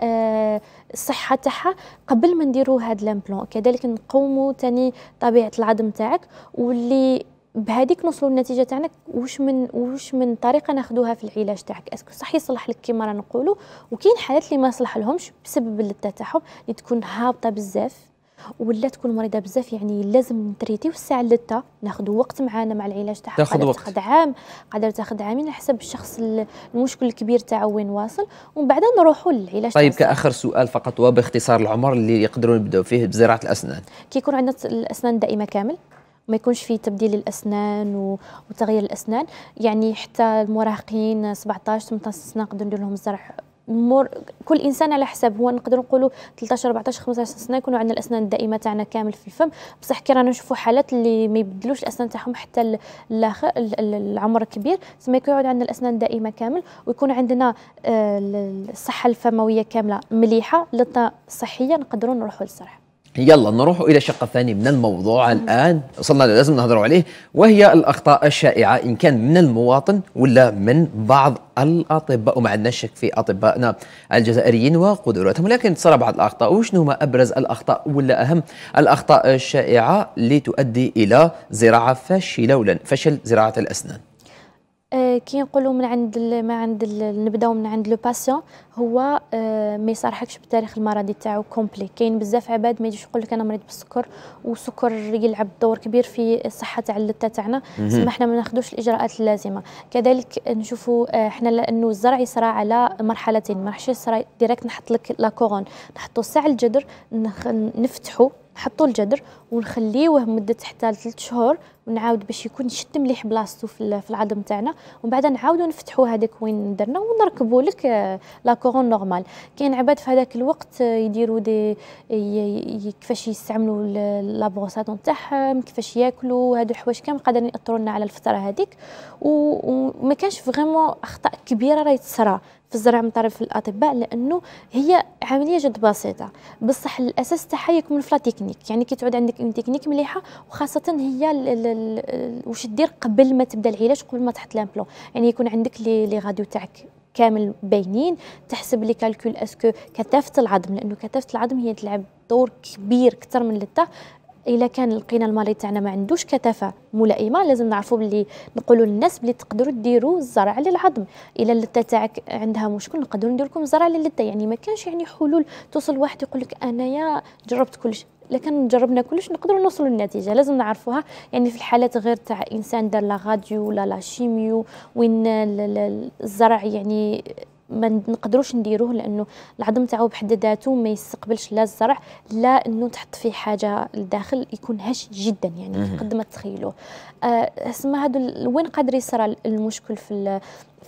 S5: الصحه تاعها قبل ما نديروا هذا لامبلون كذلك نقوموا ثاني طبيعه العظم تاعك واللي بهذيك نوصلوا للنتيجه تاعنا واش من واش من طريقه ناخذوها في العلاج تاعك اسكو صح يصلح لك كيما رانا نقولوا وكاين حالات اللي ما يصلح لهمش بسبب اللذه تاعهم اللي تكون هابطه بزاف ولا تكون مريضه بزاف يعني لازم نتريتي والساعه اللتة ناخذ وقت معانا مع العلاج تاعها تاخذ وقت تاخذ عام قادر تاخذ عامين على حسب الشخص المشكل الكبير تاعه وين واصل ومن بعد نروحوا للعلاج طيب
S1: كاخر سؤال فقط وباختصار العمر اللي يقدروا يبداو فيه بزراعه الاسنان
S5: كي يكون عندنا الاسنان دائمه كامل ما يكونش في تبديل الاسنان وتغيير الاسنان يعني حتى المراهقين 17 18 سنه نقدر ندير لهم الزرع مور كل انسان على حسب هو نقدر نقولوا 13 14 15 سنه يكونوا عندنا الاسنان الدائمه تاعنا كامل في الفم بصح كي رانا نشوفوا حالات اللي ما يبدلوش الاسنان تاعهم حتى الاخر العمر الكبير تسمى يكون عندنا الاسنان الدائمه كامل ويكون عندنا آه، الصحه الفمويه كامله مليحه لطه صحيه نقدروا نروحوا للصرح
S1: يلا نروح إلى الشق الثاني من الموضوع الآن وصلنا لازم نهضر عليه وهي الأخطاء الشائعة إن كان من المواطن ولا من بعض الأطباء وما عندنا شك في أطبائنا الجزائريين وقدراتهم ولكن صار بعض الأخطاء وشنو هما أبرز الأخطاء ولا أهم الأخطاء الشائعة اللي تؤدي إلى زراعة فاشلة ولا فشل زراعة الأسنان
S5: آه، كي نقولوا من عند ما عند نبداو من عند لو باسيون هو آه، ما يصرحكش بتاريخ المرضي تاعو كومبلي كاين بزاف عباد ما يجيش يقول لك انا مريض بالسكر والسكر يلعب دور كبير في الصحه تاع اللثه تاعنا سما احنا ما ناخذوش الاجراءات اللازمه كذلك نشوفوا آه، احنا لانه الزرع يصرى على مرحلتين ما راحش يصرى ديريكت نحط لك لا كورون نحطوا ساعه الجدر نفتحوا نحطو الجدر ونخليوه مده حتى ثلاث شهور ونعاود باش يكون شد مليح بلاصتو في العظم تاعنا ومن بعد نعاودو نفتحو هذاك وين درنا ونركبو لك آه، لا كورون نورمال كاين عباد في هذاك الوقت آه، يديروا دي كيفاش يستعملوا لا بروساتون تاعهم كيفاش ياكلوا هادو الحوايج كامل قادرين ياثروا لنا على الفتره هذيك وما كانش فريمون اخطاء كبيره راهي تصرا في الزرع من طرف الاطباء لانه هي عمليه جد بسيطه بصح الاساس تاعها يكمن في لا تكنيك يعني كي تعود عندك اون تكنيك مليحه وخاصه هي واش دير قبل ما تبدا العلاج قبل ما تحط لامبلون يعني يكون عندك لي لي تاعك كامل باينين تحسب لي كالكول اسكو كثافه العظم لانه كثافه العظم هي تلعب دور كبير اكثر من اللثه الا كان لقينا المريض تاعنا ما عندوش كثافه ملائمه لازم نعرفوا باللي نقولوا للناس باللي تقدروا ديروا الزرع للعظم الا اللثه تاعك عندها مشكل نقدروا ندير لكم زرع للثه يعني ما كانش يعني حلول توصل واحد يقول لك انايا جربت كلش لكن جربنا كلش نقدروا نوصلوا للنتيجه لازم نعرفوها يعني في الحالات غير تاع انسان دار لا غاديو ولا لا شيميو وين الزرع يعني ما نقدروش نديروه لانه العظم تاعو بحد ذاته ما يستقبلش لا الزرع لا انه تحط فيه حاجه لداخل يكون هش جدا يعني قد ما تخيلوه آه اسما هادو وين قادر يصرى المشكل في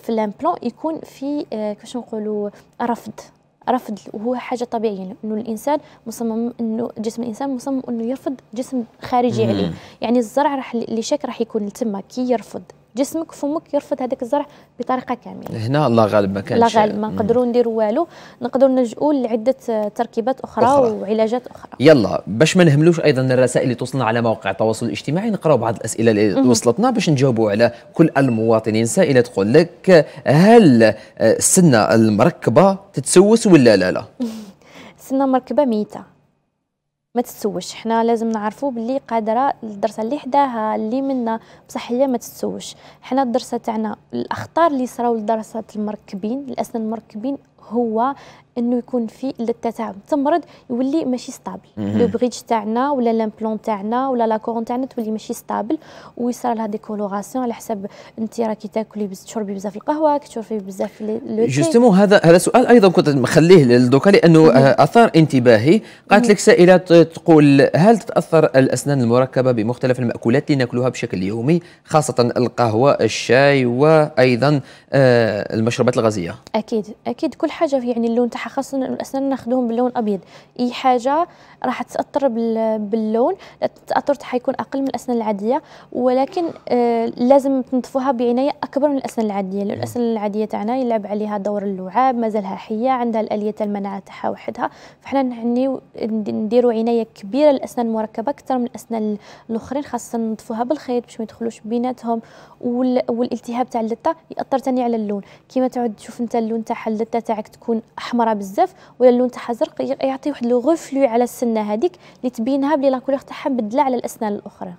S5: في لامبلون يكون في آه كيفاش نقولوا رفض رفض وهو حاجه طبيعيه يعني انه الانسان مصمم انه جسم الانسان مصمم انه يرفض جسم خارجي عليه يعني الزرع راح اللي شاك راح يكون تما كي يرفض جسمك فمك يرفض هذاك الزرع بطريقه
S1: كامله هنا الله غالب ما كانش الله غالب ما نقدروا
S5: نديروا والو نقدروا نلجؤوا لعده تركيبات أخرى, اخرى وعلاجات اخرى
S1: يلا باش ما نهملوش ايضا الرسائل اللي توصلنا على مواقع التواصل الاجتماعي نقراو بعض الاسئله اللي وصلتنا باش نجاوبوا على كل المواطنين سائله تقول لك هل آه، السنه المركبه تتسوس ولا لا لا
S5: السنه مركبه ميته ما تتسوش حنا لازم نعرفوا باللي قادره الدرسه اللي حداها اللي منا بصح هي ما تتسوش حنا الدرسه تاعنا الاخطار اللي صراو لدرسه المركبين الاسنان المركبين هو انه يكون في للتتعب تمرض يولي ماشي ستابل لو بريدج تاعنا ولا لامبلون تاعنا ولا لا كورون تاعنا تولي ماشي ستابل ويصرى لها ديكولوراسيون على حسب انت راكي تاكلي تشربي بزاف القهوه تشربي بزاف لو جوستومون
S1: هذا هذا سؤال ايضا كنت مخليه لدوكا لانه آه، اثار انتباهي قالت لك سائله تقول هل تتاثر الاسنان المركبه بمختلف الماكولات اللي ناكلها بشكل يومي خاصه القهوه الشاي وايضا آه، المشروبات الغازيه
S5: اكيد اكيد كل حاجه يعني اللون تاعها خاصه الاسنان ناخذوهم باللون ابيض اي حاجه راح تتاثر باللون التاثر تاعها يكون اقل من الاسنان العاديه ولكن آه، لازم تنظفوها بعنايه اكبر من الاسنان العاديه لان نعم. الاسنان العاديه تاعنا يلعب عليها دور اللعاب مازالها حيه عندها الاليه تاع المناعه تاعها وحدها فحنا نعنيو نديروا عنايه كبيره للاسنان المركبه اكثر من الاسنان الاخرين خاصه ننظفوها بالخيط باش ما يدخلوش بيناتهم والالتهاب تاع اللثه ياثر ثاني على اللون كيما تعود تشوف انت اللون تاع اللثه تاعك تكون احمر بزاف ولا اللون تاعها زرق يعطي واحد لو على السن السنه هذيك اللي تبينها بلي لا كولور تاعها مبدله على الاسنان الاخرى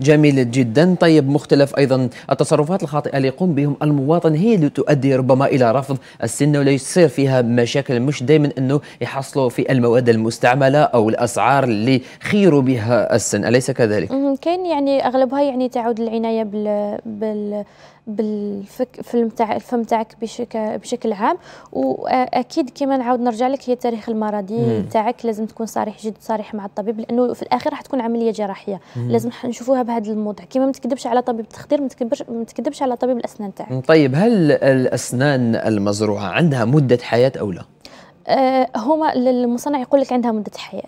S1: جميل جدا طيب مختلف ايضا التصرفات الخاطئه اللي يقوم بهم المواطن هي اللي تؤدي ربما الى رفض السنه ولا يصير فيها مشاكل مش دائما انه يحصلوا في المواد المستعمله او الاسعار اللي خيروا بها السن اليس كذلك
S5: كاين يعني اغلبها يعني تعود العنايه بال, بال... بالفك الفم تاع الفم تاعك بشكل بشكل عام واكيد كيما نعاود نرجع لك هي التاريخ المرضي تاعك لازم تكون صريح جد صريح مع الطبيب لانه في الاخير راح تكون عمليه جراحيه مم. لازم نشوفوها بهذا الموضوع كيما ما تكذبش على طبيب التخدير ما تكذبش على طبيب الاسنان تاعك
S1: طيب هل الاسنان المزروعه عندها مده حياه او لا
S5: آه، هما المصنع يقول لك عندها مده حياه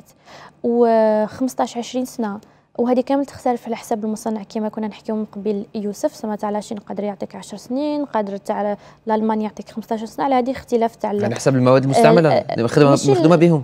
S5: و 15 20 سنه وهذه كامل تختلف على حساب المصنع كما كنا نحكيو من قبل يوسف سما تاع لاشين قادر يعطيك 10 سنين قادر تاع لالمانيا يعطيك 15 سنه على هذه اختلاف تاع على يعني حساب
S1: المواد المستعمله مخدومه آه، آه، مخدومه بهم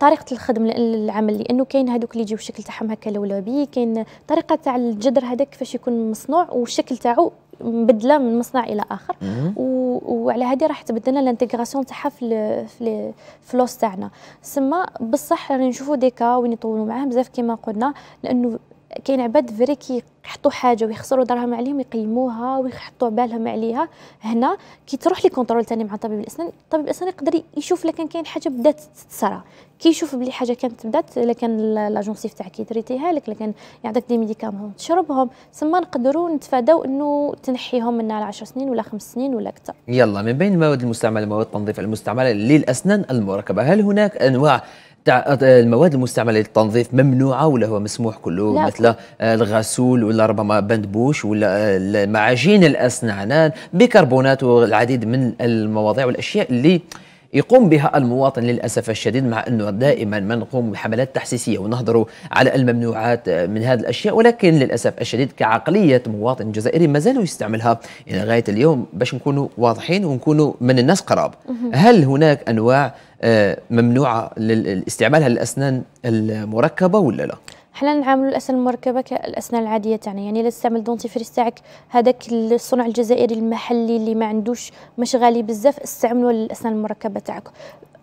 S5: طريقه الخدم العمل لانه كاين هذوك اللي يجيو الشكل تاعهم هكا لولبي كاين طريقه تاع الجدر هذاك كيفاش يكون مصنوع والشكل تاعو مبدله من مصنع الى اخر و... وعلى هذه راح تبدلنا لنا تاعها في في الفلوس تاعنا سما بصح راني نشوفوا ديكا وين يطولوا معاه بزاف كيما قلنا لانه كاين عباد فري كيحطوا حاجه ويخسروا درهم عليهم يقيموها ويحطوا بالهم عليها هنا كي تروح لي كونترول ثاني مع طبيب الاسنان طبيب الاسنان يقدر يشوف لك كان كاين حاجه بدات تتسرى كيشوف بلي حاجه كانت بدات الا كان لاجونسيف تاعك يتريتيها لك الا كان يعطيك دي ميديكامون تشربهم ثم نقدروا نتفاداو انه تنحيهم من 10 سنين ولا 5 سنين ولا اكثر
S1: يلا من بين المواد المستعمله مواد التنظيف المستعمله للاسنان المركبه هل هناك انواع آه، المواد المستعمله للتنظيف ممنوعه ولا هو مسموح كله مثل آه، الغسول ولا ربما بندبوش ولا آه، معجين الاسنان بيكربونات والعديد من المواضيع والاشياء اللي يقوم بها المواطن للاسف الشديد مع انه دائما ما نقوم بحملات تحسيسيه ونهضروا على الممنوعات من هذه الاشياء ولكن للاسف الشديد كعقليه مواطن جزائري ما زالوا يستعملها الى غايه اليوم باش نكونوا واضحين ونكونوا من الناس قراب هل هناك انواع آه، ممنوعه لاستعمالها للاسنان المركبه ولا لا؟
S5: حنا نعاملوا الاسنان المركبه كالاسنان العاديه تاعنا يعني الا تستعمل دونتيفريس تاعك هذاك الصنع الجزائري المحلي اللي ما عندوش مش غالي بزاف استعملوا الاسنان المركبه تاعك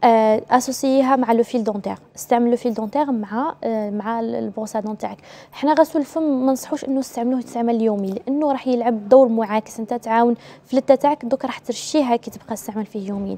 S5: اسوسييها آه، مع لو فيل دونتير استعمل لو فيل دونتير مع آه، مع البروسادون تاعك حنا غسول الفم ما نصحوش انه تستعملوه استعمال يومي لانه راح يلعب دور معاكس انت تعاون في اللثه تاعك دوك راح ترشيها كي تبقى تستعمل فيه يومين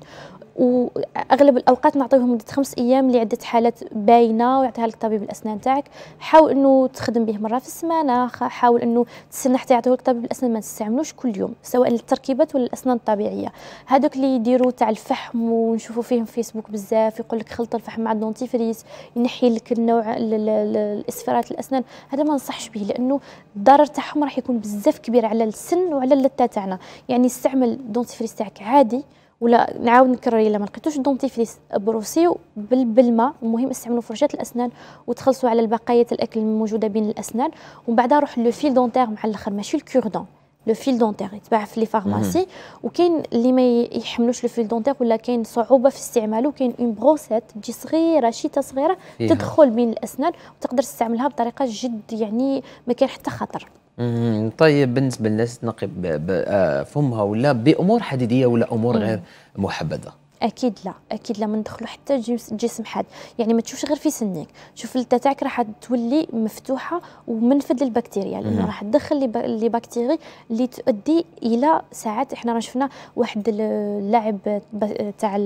S5: واغلب الاوقات نعطيهم مده خمس ايام لعده حالات باينه ويعطيها لك طبيب الاسنان تاعك حاول انه تخدم به مره في السمانه حاول انه تستنى حتى يعطيه لك طبيب الاسنان ما تستعملوش كل يوم سواء للتركيبات ولا الاسنان الطبيعيه هذوك اللي يديروا تاع الفحم ونشوفوا فيهم في يعصبوك بزاف يقول لك خلط الفحم مع الدونتيفريس ينحي لك النوع الاسفارات الاسنان هذا ما نصحش به لانه الضرر تاعهم راح يكون بزاف كبير على السن وعلى اللثه تاعنا يعني استعمل الدونتيفريس تاعك عادي ولا نعاود نكرر الا ما لقيتوش الدونتيفريس بروسيو بالماء المهم استعملوا فرشاه الاسنان وتخلصوا على البقايا الاكل الموجوده بين الاسنان ومن بعدها روح لو فيل دونتير مع الاخر ماشي الكوردون لو فيل دونتير يتباع في لي فارماسي وكاين اللي ما يحملوش لو فيل دونتير ولا كاين صعوبه في استعماله كاين اون بروسيت تجي صغيره شيته صغيره فيها. تدخل بين الاسنان وتقدر تستعملها بطريقه جد يعني ما كاين حتى خطر
S1: طيب بالنسبه للناس تنقي آه، فمها ولا بامور حديديه ولا امور غير محبذه
S5: اكيد لا اكيد لا ما ندخلو حتى جسم حاد يعني ما تشوفش غير في سنك شوف التا تاعك راح تولي مفتوحه ومنفذ للبكتيريا لانه راح تدخل لي بكتيري اللي تؤدي الى ساعات احنا راه شفنا واحد اللاعب تاع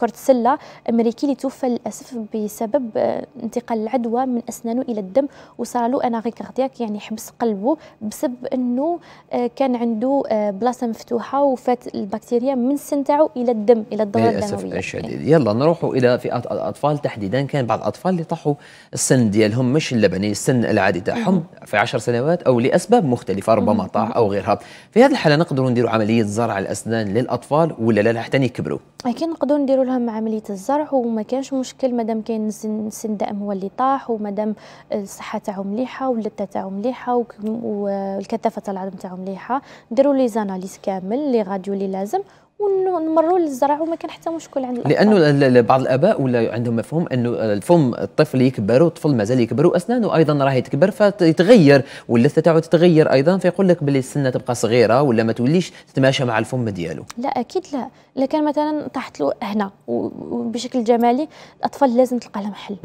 S5: كره السله امريكي اللي توفى للاسف بسبب آه، انتقال العدوى من اسنانه الى الدم وصار له اناغي كاردياك يعني حبس قلبه بسبب انه آه، كان عنده آه، بلاصه مفتوحه وفات البكتيريا من السن تاعو الى الدم الى الدم الضغط للأسف
S1: الشديد يلا نروحوا إلى فئات الأطفال تحديدا كان بعض الأطفال اللي طاحوا السن ديالهم مش اللبني السن العادي تاعهم في عشر سنوات أو لأسباب مختلفة ربما طاح أو غيرها في هذه الحالة نقدروا نديروا عملية زرع الأسنان للأطفال ولا لا حتى يكبروا
S5: أكيد نقدروا نديروا لهم عملية الزرع وما كانش مشكل مادام كاين السن دائم هو اللي طاح ومادام الصحة تاعو مليحة واللثة تاعو مليحة والكثافة تاع العظم تاعو مليحة نديروا لي زاناليز كامل لي غاديو اللي لازم ونمروا للزرع وما كان حتى مشكل عند الأطفال.
S1: لانه بعض الاباء ولا عندهم مفهوم انه الفم الطفل يكبر والطفل مازال يكبر واسنانه ايضا راهي تكبر فيتغير واللثه تاعو تتغير ايضا فيقول لك باللي السنه تبقى صغيره ولا ما توليش تتماشى مع الفم ديالو
S5: لا اكيد لا الا كان مثلا طاحت له هنا وبشكل جمالي الاطفال لازم تلقى لها محل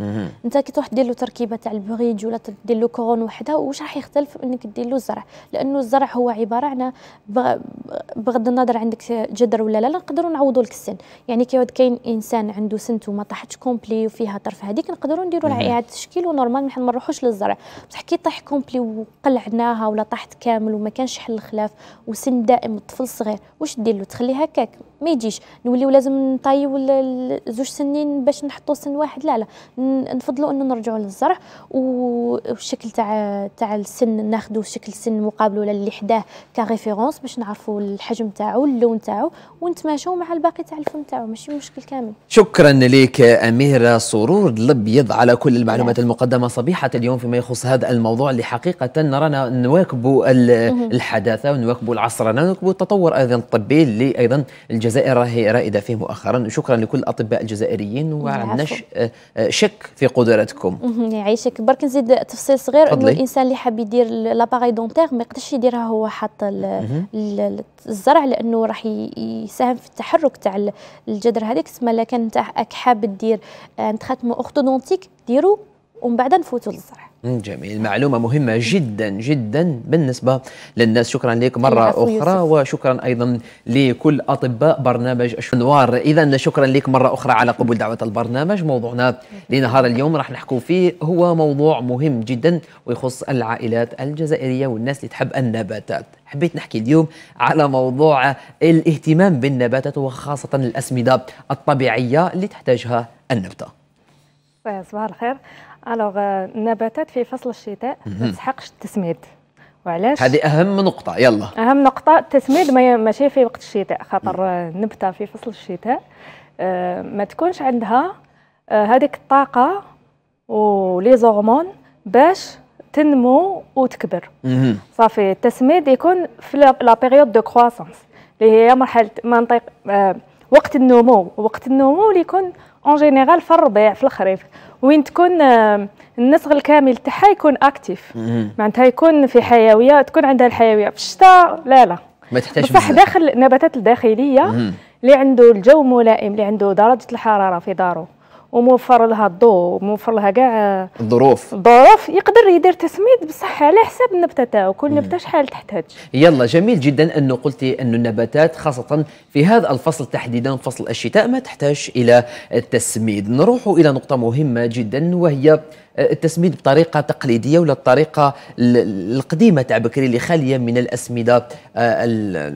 S5: انت كي تروح دير له تركيبه تاع البغيج ولا دير له كورون وحده واش راح يختلف انك دير له الزرع لانه الزرع هو عباره عن بغض النظر عندك جدر تقدر ولا لا لا نقدروا نعوضوا لك السن يعني كي كاين انسان عنده سنته ما طاحتش كومبلي وفيها طرف هذيك نقدروا نديروا لها اعاده تشكيل ونورمال ما نروحوش للزرع بصح كي طاح كومبلي وقلعناها ولا طاحت كامل وما كانش حل الخلاف وسن دائم الطفل الصغير واش دير له تخليه هكاك ما يجيش نوليو لازم نطيو زوج سنين باش نحطوا سن واحد لا لا نفضلوا انه نرجعوا للزرع والشكل تاع تاع السن ناخذوا شكل السن مقابله ولا اللي حداه كريفيرونس باش نعرفوا الحجم تاعو اللون تاعو ونتماشوا مع الباقي تاع الفم تاعو ماشي مشكل كامل
S1: شكرا لك اميره سرور الابيض على كل المعلومات لا. المقدمه صبيحه اليوم فيما يخص هذا الموضوع اللي حقيقه نرانا نواكب الحداثه ونواكب العصرنه ونواكب التطور ايضا الطبي اللي ايضا الجزائر راهي رائده فيه مؤخرا شكرا لكل الاطباء الجزائريين وما عندناش آه، آه، شك في قدراتكم
S5: يعيشك برك نزيد تفصيل صغير انه الانسان اللي حاب يدير لاباغي دونتيغ ما يقدرش يديرها هو حاط الزرع لانه راح يساهم في التحرك تاع الجذر هذيك تسمى لا كان تاع اكحاب دير آه، نتخاتمو اورثودونتيك ديرو ومن بعد نفوتوا للزرع
S1: جميل معلومة مهمة جدا جدا بالنسبة للناس شكرا لك مرة أخرى يوسف. وشكرا أيضا لكل أطباء برنامج الشنوار إذا شكرا لك مرة أخرى على قبول دعوة البرنامج موضوعنا لنهار اليوم راح نحكوا فيه هو موضوع مهم جدا ويخص العائلات الجزائرية والناس اللي تحب النباتات حبيت نحكي اليوم على موضوع الاهتمام بالنباتات وخاصة الأسمدة الطبيعية اللي تحتاجها النبتة
S6: صباح الخير الوغ النباتات euh, في فصل الشتاء ما تسحقش التسميد وعلاش هذه اهم
S1: نقطه يلا
S6: اهم نقطه التسميد ماشي في وقت الشتاء خاطر النبته آه، في فصل الشتاء آه، ما تكونش عندها آه، هذيك الطاقه ولي زورمون باش تنمو وتكبر صافي التسميد يكون في لا بيريود دو كرواسونس اللي هي مرحله منطق آه وقت النمو وقت النمو اللي يكون اون جينيرال في الربيع في الخريف وين تكون آه، النسغ الكامل تاعها يكون اكتيف معناتها يكون في حيويه تكون عندها الحيويه في الشتاء لا لا
S1: ما تحتاجش بصح
S6: داخل النباتات الداخليه اللي عنده الجو ملائم اللي عنده درجه الحراره في داره وموفر لها الضوء وموفر لها كاع الظروف الظروف يقدر يدير تسميد بصح على حساب النبته تاعو كل نبته شحال تحتاج
S1: يلا جميل جدا انه قلتي انه النباتات خاصه في هذا الفصل تحديدا فصل الشتاء ما تحتاج الى التسميد نروح الى نقطه مهمه جدا وهي آه، التسميد بطريقة تقليدية ولا الطريقة القديمة تاع بكري اللي خالية من الأسمدة آه،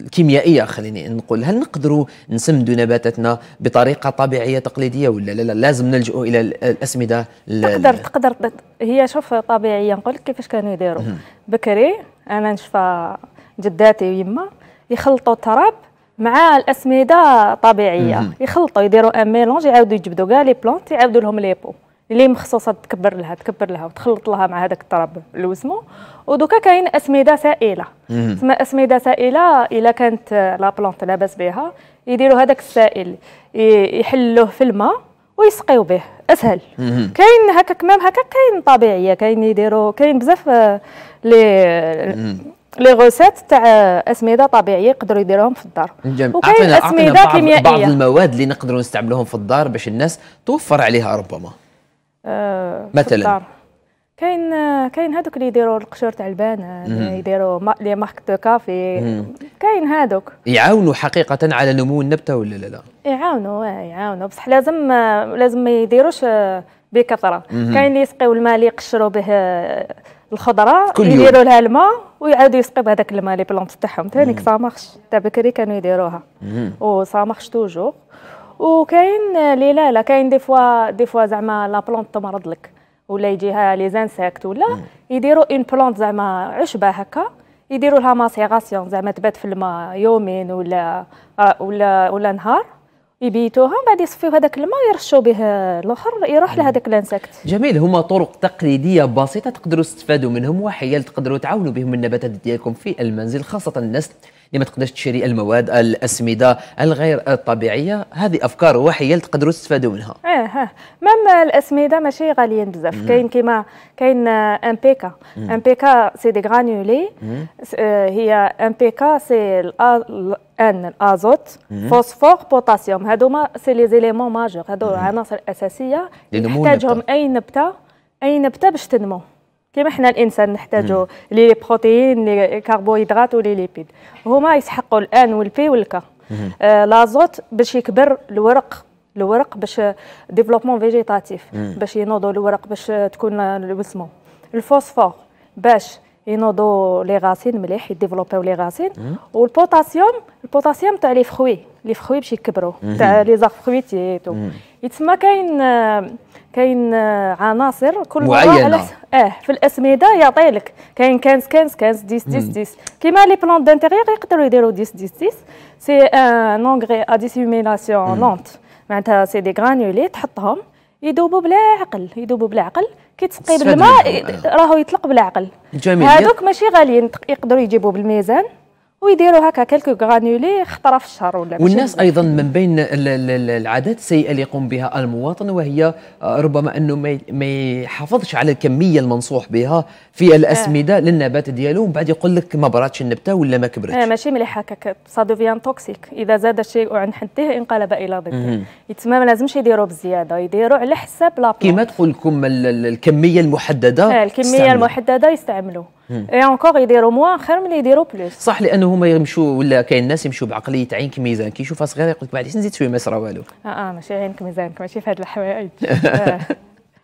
S1: الكيميائيه خليني نقول هل نقدروا نسمدوا نباتاتنا بطريقه طبيعيه تقليديه ولا لا, لا لازم نلجؤوا الى الاسمده تقدر
S6: تقدر هي شوف طبيعيه نقول كيفاش كانوا يديروا بكري انا نشفى جداتي ويما يخلطوا التراب مع الاسمده طبيعيه يخلطوا يديروا ان ميلونج يعاودوا يجبدوا كاع لي بلونت يعاودوا لهم لي بو اللي مخصوصه تكبر لها تكبر لها وتخلط لها مع هذاك الطرب لوزمو ودوكا كاين اسمده سائله تسمى اسمده سائله الا كانت لا بلونت لاباس بها يديروا هذاك السائل يحلوه في الماء ويسقيو به اسهل كاين هكاك مام هكاك كاين طبيعيه كاين يديروا كاين بزاف آه، لي لي غوسيت تاع آه، اسمده طبيعيه يقدروا يديروهم في الدار وكاين اسمده كيميائيه بعض
S1: المواد اللي نقدروا نستعملوهم في الدار باش الناس توفر عليها ربما
S6: آه، مثلا كاين كاين هذوك اللي يديروا القشور تاع البان آه، يديروا لي مارك دو كافي كاين هذوك
S1: يعاونوا حقيقه على نمو النبته ولا لا لا
S6: يعاونوا آه، يعاونوا بصح لازم لازم ما يديروش بكثره كاين اللي يسقيو الماء اللي يقشروا به الخضره يديروا لها الماء ويعاودوا يسقيو بهذاك الماء لي بلونت تاعهم ثاني سا مارش تاع بكري كانوا يديروها وسا مارش توجور وكاين لي لا لا كاين دي فوا دي فوا زعما لا بلونط تمرض لك ولا يجيها لي زانسيكت ولا يديروا اون بلونط زعما عشبه هكا يديروا لها ماسيغاسيون زعما تبات في الماء يومين ولا آه، ولا ولا نهار يبيتوها من بعد يصفيو هذاك الماء يرشوا به الاخر يروح لهذاك الانسكت
S1: جميل هما طرق تقليديه بسيطه تقدروا تستفادوا منهم وحيل تقدروا تعاونوا بهم النباتات ديالكم في المنزل خاصه الناس اللي ما تقدرش تشري المواد الاسمده الغير الطبيعيه هذه افكار وحيه اللي تقدروا تستفادوا منها
S6: اه مام الاسمده ماشي غاليين بزاف كاين كيما كاين آه، ام بي كا ام بي كا سي دي غرانولي آه، هي ام بي كا سي ان الازوت فوسفور بوتاسيوم هادوما سي لي زيليمون ماجور هادو عناصر اساسيه تحتاجهم اي نبته اي نبته باش تنمو كما حنا الانسان نحتاجو لي بروتيين لي كربوهيدرات ولي ليبيد هما يسحقوا الان والبي والكا آه لازوت باش يكبر الورق الورق باش ديفلوبمون فيجيتاتيف باش ينوضوا الورق باش تكون الوسمو الفوسفور باش ينوضوا لي غاسين مليح يديفلوبيو لي غاسين والبوتاسيوم البوتاسيوم تاع لي فخوي لي فخوي باش يكبروا تاع لي تو يتسمى كاين آه، كاين عناصر كل معينه اه في الاسمده يعطي لك كاين كانس كانس كانس 10 10 10 كيما لي بلون دانتيغيغ يقدروا يديروا 10 10 10 سي ان اونغري ا ديسيميلاسيون لونت معناتها سي دي غرانيولي تحطهم يذوبوا بلا عقل يذوبوا بلا عقل كي تسقي بالماء راهو يطلق بلا عقل جميل هذوك ماشي غاليين يقدروا يجيبوا بالميزان ويديروا هكا كلكو غانولي خطره في الشهر ولا والناس ايضا
S1: من بين العادات السيئه اللي يقوم بها المواطن وهي آه، ربما انه ما يحافظش على الكميه المنصوح بها في آه. الاسمده آه. للنبات ديالو ومن بعد يقول لك ما براتش النبته ولا ما كبرتش
S6: آه ماشي مليح هكاك سا دوفيان توكسيك اذا زاد الشيء عن حده انقلب الى ضده يتسمى ما لازمش يديروا بزياده يديروا على حساب لا
S1: كيما تقول لكم الكميه المحدده آه الكميه
S6: المحدده يستعملوا اي انكور يديروا موا خير من اللي يديروا بلوس
S1: صح لانه هما يمشوا ولا كاين الناس يمشوا بعقليه عين كميزان كيشوفها صغيره يقول لك معليش نزيد شويه ما يصرا والو
S6: اه اه ماشي عينك ميزانك ماشي في هاد الحوايج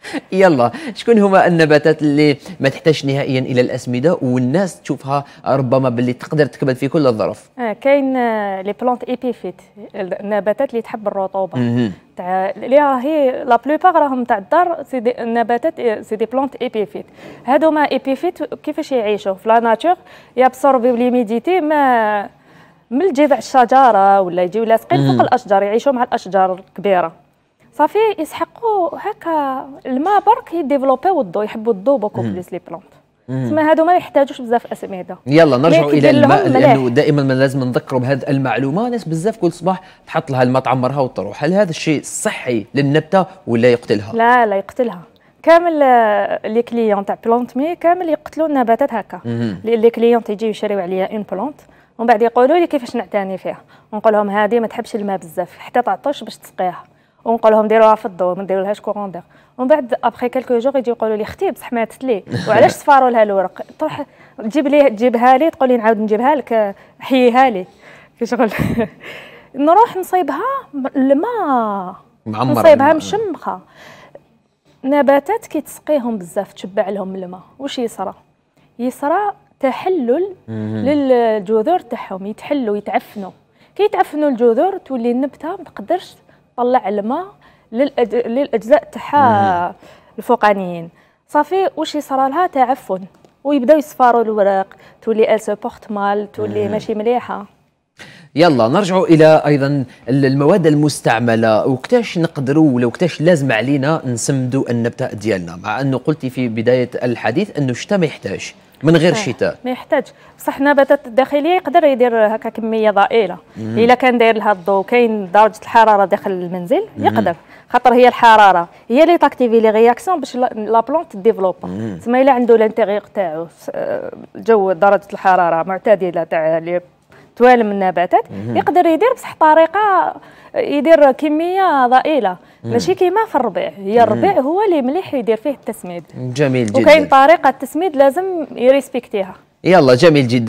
S1: يلا شكون هما النباتات اللي ما تحتاجش نهائيا الى الاسمده والناس تشوفها ربما باللي تقدر تكبد في كل الظرف
S6: آه كاين لي بلونت ايبيفيت النباتات اللي تحب الرطوبه تاع اللي هي لا بلوبار راهم تاع الدار سي دي النباتات سي دي بلونت ايبيفيت هادوما ايبيفيت كيفاش يعيشوا في لا ناتور يابسوربيو ليميديتي ما من الجذع الشجره ولا يجيو لاصقين فوق الاشجار يعيشوا مع الاشجار الكبيره صافي يسحقوا هكا الماء برك يديفلوبيو الضو يحبوا الضو بوكو بليس لي بلونت تسمى هادو ما يحتاجوش بزاف اسمده يلا نرجعوا الى الماء لانه
S1: دائما ما لازم نذكروا بهذه المعلومه ناس بزاف كل صباح تحط لها الماء تعمرها وتروح هل هذا الشيء صحي للنبته ولا يقتلها
S6: لا لا يقتلها كامل آه، لي كليون تاع بلونت مي كامل يقتلوا النباتات هكا لي كليون تيجيو يشريو عليا اون بلونت ومن بعد يقولوا لي كيفاش نعتني فيها نقول لهم هذه ما تحبش الماء بزاف حتى تعطش باش تسقيها ونقول لهم ديروها في الضو ما ديرولهاش كوغوندير ومن بعد ابخي كالكو جوغ يجي يقولوا لي اختي بصح ماتت لي وعلاش صفاروا لها الورق تروح تجيب لي تجيبها لي تقول لي نعاود نجيبها لك حييها لي شغل نروح نصيبها الماء
S1: معمر نصيبها
S6: مشمخه نباتات كي تسقيهم بزاف تشبع لهم الماء واش يصرى يصرى تحلل للجذور تاعهم يتحلوا يتعفنوا كي يتعفنوا الجذور تولي النبته ما تقدرش طلع الماء للاجزاء تاعها الفوقانيين صافي واش يصرى لها تعفن ويبداو يصفاروا الوراق تولي ال سوبورت مال تولي ماشي مليحه
S1: يلا نرجعوا الى ايضا المواد المستعمله وكتاش نقدروا ولا وكتاش لازم علينا نسمدوا النبته ديالنا مع انه قلتي في بدايه الحديث انه الشتاء ما يحتاج من غير شتاء ما
S6: يحتاج بصح النباتات الداخليه يقدر يدير هكا كميه ضئيله الا كان داير لها الضوء كاين درجه الحراره داخل المنزل يقدر خاطر هي الحراره هي اللي تاكتيفي لي رياكسيون باش لا بلونت تديفلوب تسمى الا عنده لانتيغيغ تاعو آه، جو درجه الحراره معتدله تاع لي توال من النباتات يقدر يدير بصح طريقه يدير كميه ضئيله ماشي كيما في الربيع هي الربيع هو اللي مليح يدير فيه التسميد
S1: جميل جدا وكاين
S6: طريقه التسميد لازم يريسبكتيها
S1: يلا جميل جدا